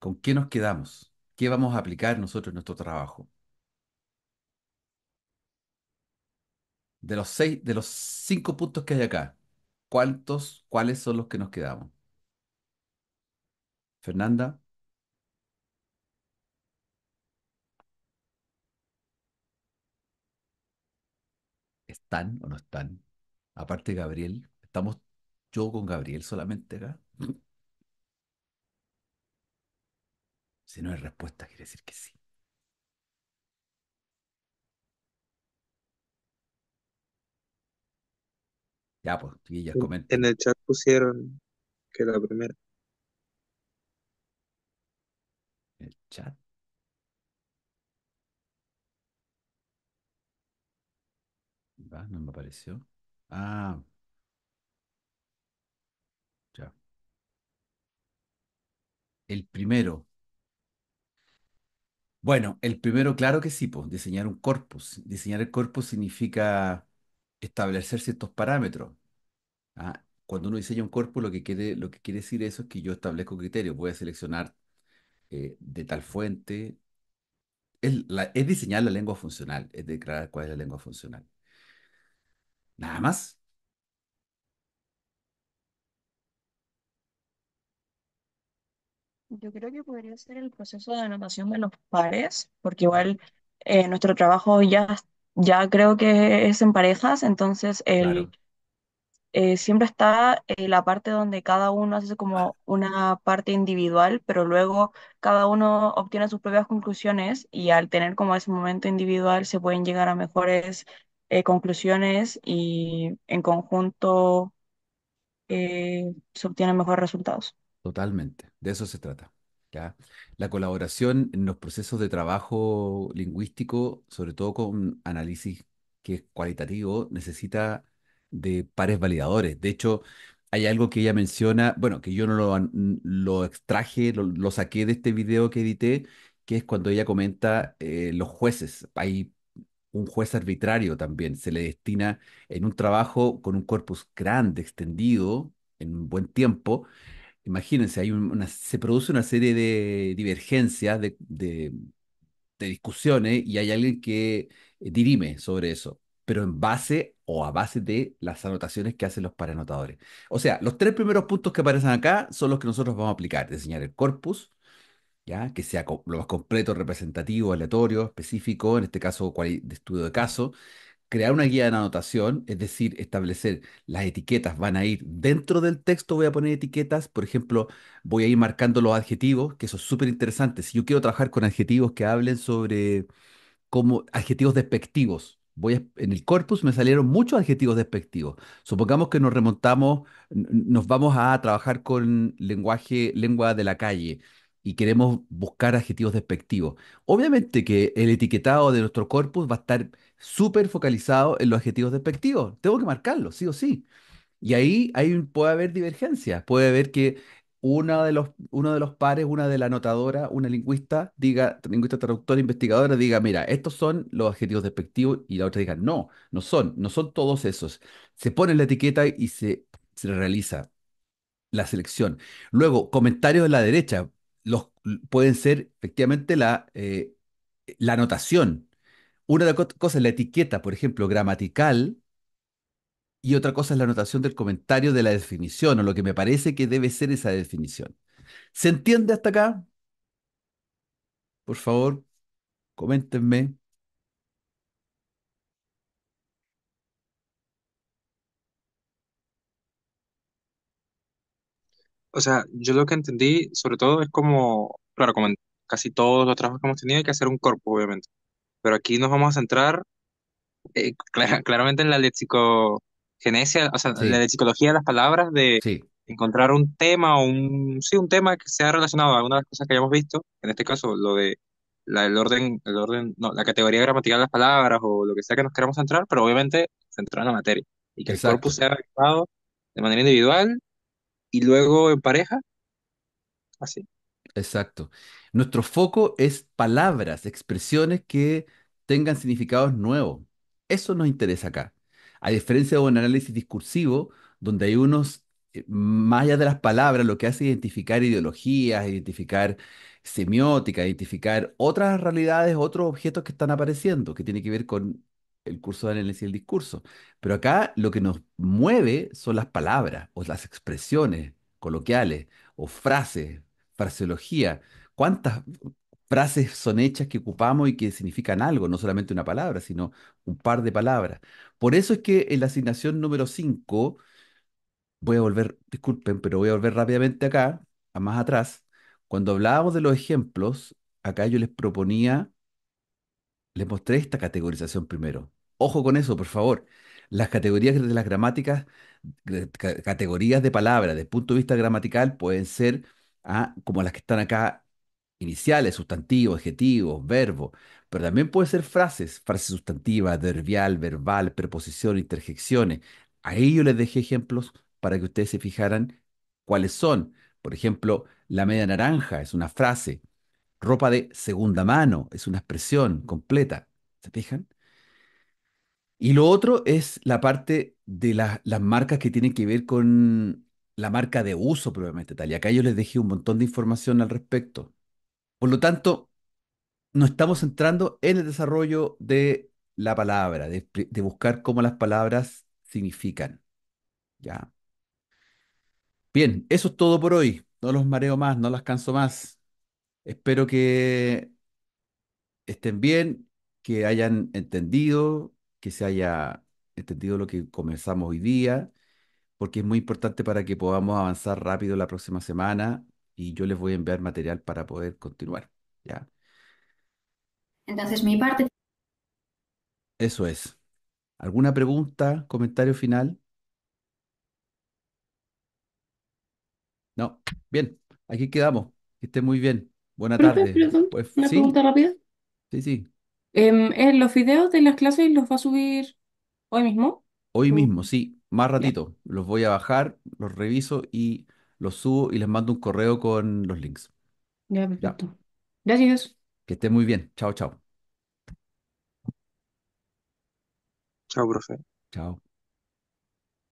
¿Con qué nos quedamos? ¿Qué vamos a aplicar nosotros en nuestro trabajo? De los seis, de los cinco puntos que hay acá, ¿cuántos, cuáles son los que nos quedamos? Fernanda, ¿están o no están? Aparte, Gabriel, estamos yo con Gabriel solamente acá? Si no hay respuesta, quiere decir que sí. Ya, pues, y ya En el chat pusieron que la primera. El chat. Va, no me apareció. Ah, El primero. Bueno, el primero, claro que sí, pues, diseñar un corpus. Diseñar el corpus significa establecer ciertos parámetros. ¿ah? Cuando uno diseña un corpus, lo que quiere, lo que quiere decir eso es que yo establezco criterios. Voy a seleccionar eh, de tal fuente. es diseñar la lengua funcional, es declarar cuál es la lengua funcional. Nada más. Yo creo que podría ser el proceso de anotación de los pares, porque igual eh, nuestro trabajo ya, ya creo que es en parejas, entonces el, eh, siempre está eh, la parte donde cada uno hace como una parte individual, pero luego cada uno obtiene sus propias conclusiones y al tener como ese momento individual se pueden llegar a mejores conclusiones y en conjunto se obtienen mejores resultados. Totalmente, de eso se trata. La colaboración en los procesos de trabajo lingüístico, sobre todo con análisis que es cualitativo, necesita de pares validadores. De hecho, hay algo que ella menciona, bueno, que yo no lo, lo extraje, lo, saqué de este video que edité, que es cuando ella comenta eh, los jueces. Hay un juez arbitrario también, se le destina en un trabajo con un corpus grande, extendido, en un buen tiempo, imagínense, hay una, se produce una serie de divergencias, de, de, discusiones, y hay alguien que eh, dirime sobre eso, pero en base o a base de las anotaciones que hacen los paranotadores. O sea, los tres primeros puntos que aparecen acá son los que nosotros vamos a aplicar, diseñar el corpus, ¿ya? que sea lo más completo, representativo, aleatorio, específico, en este caso de estudio de caso, crear una guía de anotación, es decir, establecer las etiquetas van a ir dentro del texto, voy a poner etiquetas, por ejemplo, voy a ir marcando los adjetivos, que eso es súper interesante. Si yo quiero trabajar con adjetivos que hablen sobre como adjetivos despectivos, voy en el corpus me salieron muchos adjetivos despectivos. Supongamos que nos remontamos, nos vamos a trabajar con lenguaje, lengua de la calle y queremos buscar adjetivos despectivos. Obviamente que el etiquetado de nuestro corpus va a estar súper focalizado en los adjetivos despectivos. Tengo que marcarlo, sí o sí. Y ahí, puede haber divergencias, puede haber que una de los, uno de los pares, una de la anotadora, una lingüista, diga, lingüista traductora, investigadora, diga, mira, estos son los adjetivos despectivos y la otra diga, no, no son, no son todos esos. Se pone la etiqueta y se, se realiza la selección. Luego, comentarios de la derecha pueden ser efectivamente la, eh, la anotación. Una de las cosas es la etiqueta, por ejemplo, gramatical, y otra cosa es la anotación del comentario de la definición, o lo que me parece que debe ser esa definición. ¿Se entiende hasta acá? Por favor, coméntenme. o sea, yo lo que entendí, sobre todo, es como, claro, como en casi todos los trabajos que hemos tenido, hay que hacer un corpus, obviamente. Pero aquí nos vamos a centrar eh, claramente en la lexicogenesia, o sea, la lexicología de las palabras, de encontrar un tema o un, sí, un tema que sea relacionado a alguna de las cosas que hayamos visto, en este caso, lo de la, el orden, el orden, no, la categoría gramatical de las palabras o lo que sea que nos queramos centrar, pero obviamente centrar en la materia y que el corpus sea realizado de manera individual y luego en pareja, así. Exacto. Nuestro foco es palabras, expresiones que tengan significados nuevos. Eso nos interesa acá. A diferencia de un análisis discursivo, donde hay unos, eh, más allá de las palabras, lo que hace es identificar ideologías, identificar semiótica, identificar otras realidades, otros objetos que están apareciendo, que tiene que ver con el curso de análisis el discurso. Pero acá lo que nos mueve son las palabras o las expresiones coloquiales o frases, fraseología. ¿Cuántas frases son hechas que ocupamos y que significan algo, no solamente una palabra, sino un par de palabras? Por eso es que en la asignación número 5, voy a volver, disculpen, pero voy a volver rápidamente acá, a más atrás. Cuando hablábamos de los ejemplos, acá yo les proponía les mostré esta categorización primero. Ojo con eso, por favor. Las categorías de las gramáticas, categorías de palabras desde el punto de vista gramatical pueden ser ah, como las que están acá, iniciales, sustantivos, adjetivos, verbos, pero también pueden ser frases, frases sustantivas, adverbial, verbal, preposición, interjecciones. Ahí yo les dejé ejemplos para que ustedes se fijaran cuáles son. Por ejemplo, la media naranja es una frase. Ropa de segunda mano es una expresión completa. ¿Se fijan? Y lo otro es la parte de las marcas que tienen que ver con la marca de uso, probablemente tal. Y acá yo les dejé un montón de información al respecto. Por lo tanto, nos estamos centrando en el desarrollo de la palabra, de, de buscar cómo las palabras significan. ¿Ya? Bien, eso es todo por hoy. No los mareo más, no las canso más. Espero que estén bien, que hayan entendido que se haya entendido lo que comenzamos hoy día, porque es muy importante para que podamos avanzar rápido la próxima semana y yo les voy a enviar material para poder continuar. ¿ya? Entonces, mi parte. Eso es. ¿Alguna pregunta, comentario final? No. Bien, aquí quedamos. Que esté muy bien. Buena tardes. tarde. Pues, una pregunta rápida. Sí, sí. Em, en los videos de las clases los va a subir hoy mismo. Hoy mismo, sí, más ratito. Los voy a bajar, los reviso y los subo y les mando un correo con los links. Ya, perfecto. Gracias. que esté muy bien. Chao, chao. Chao, profe. Chao.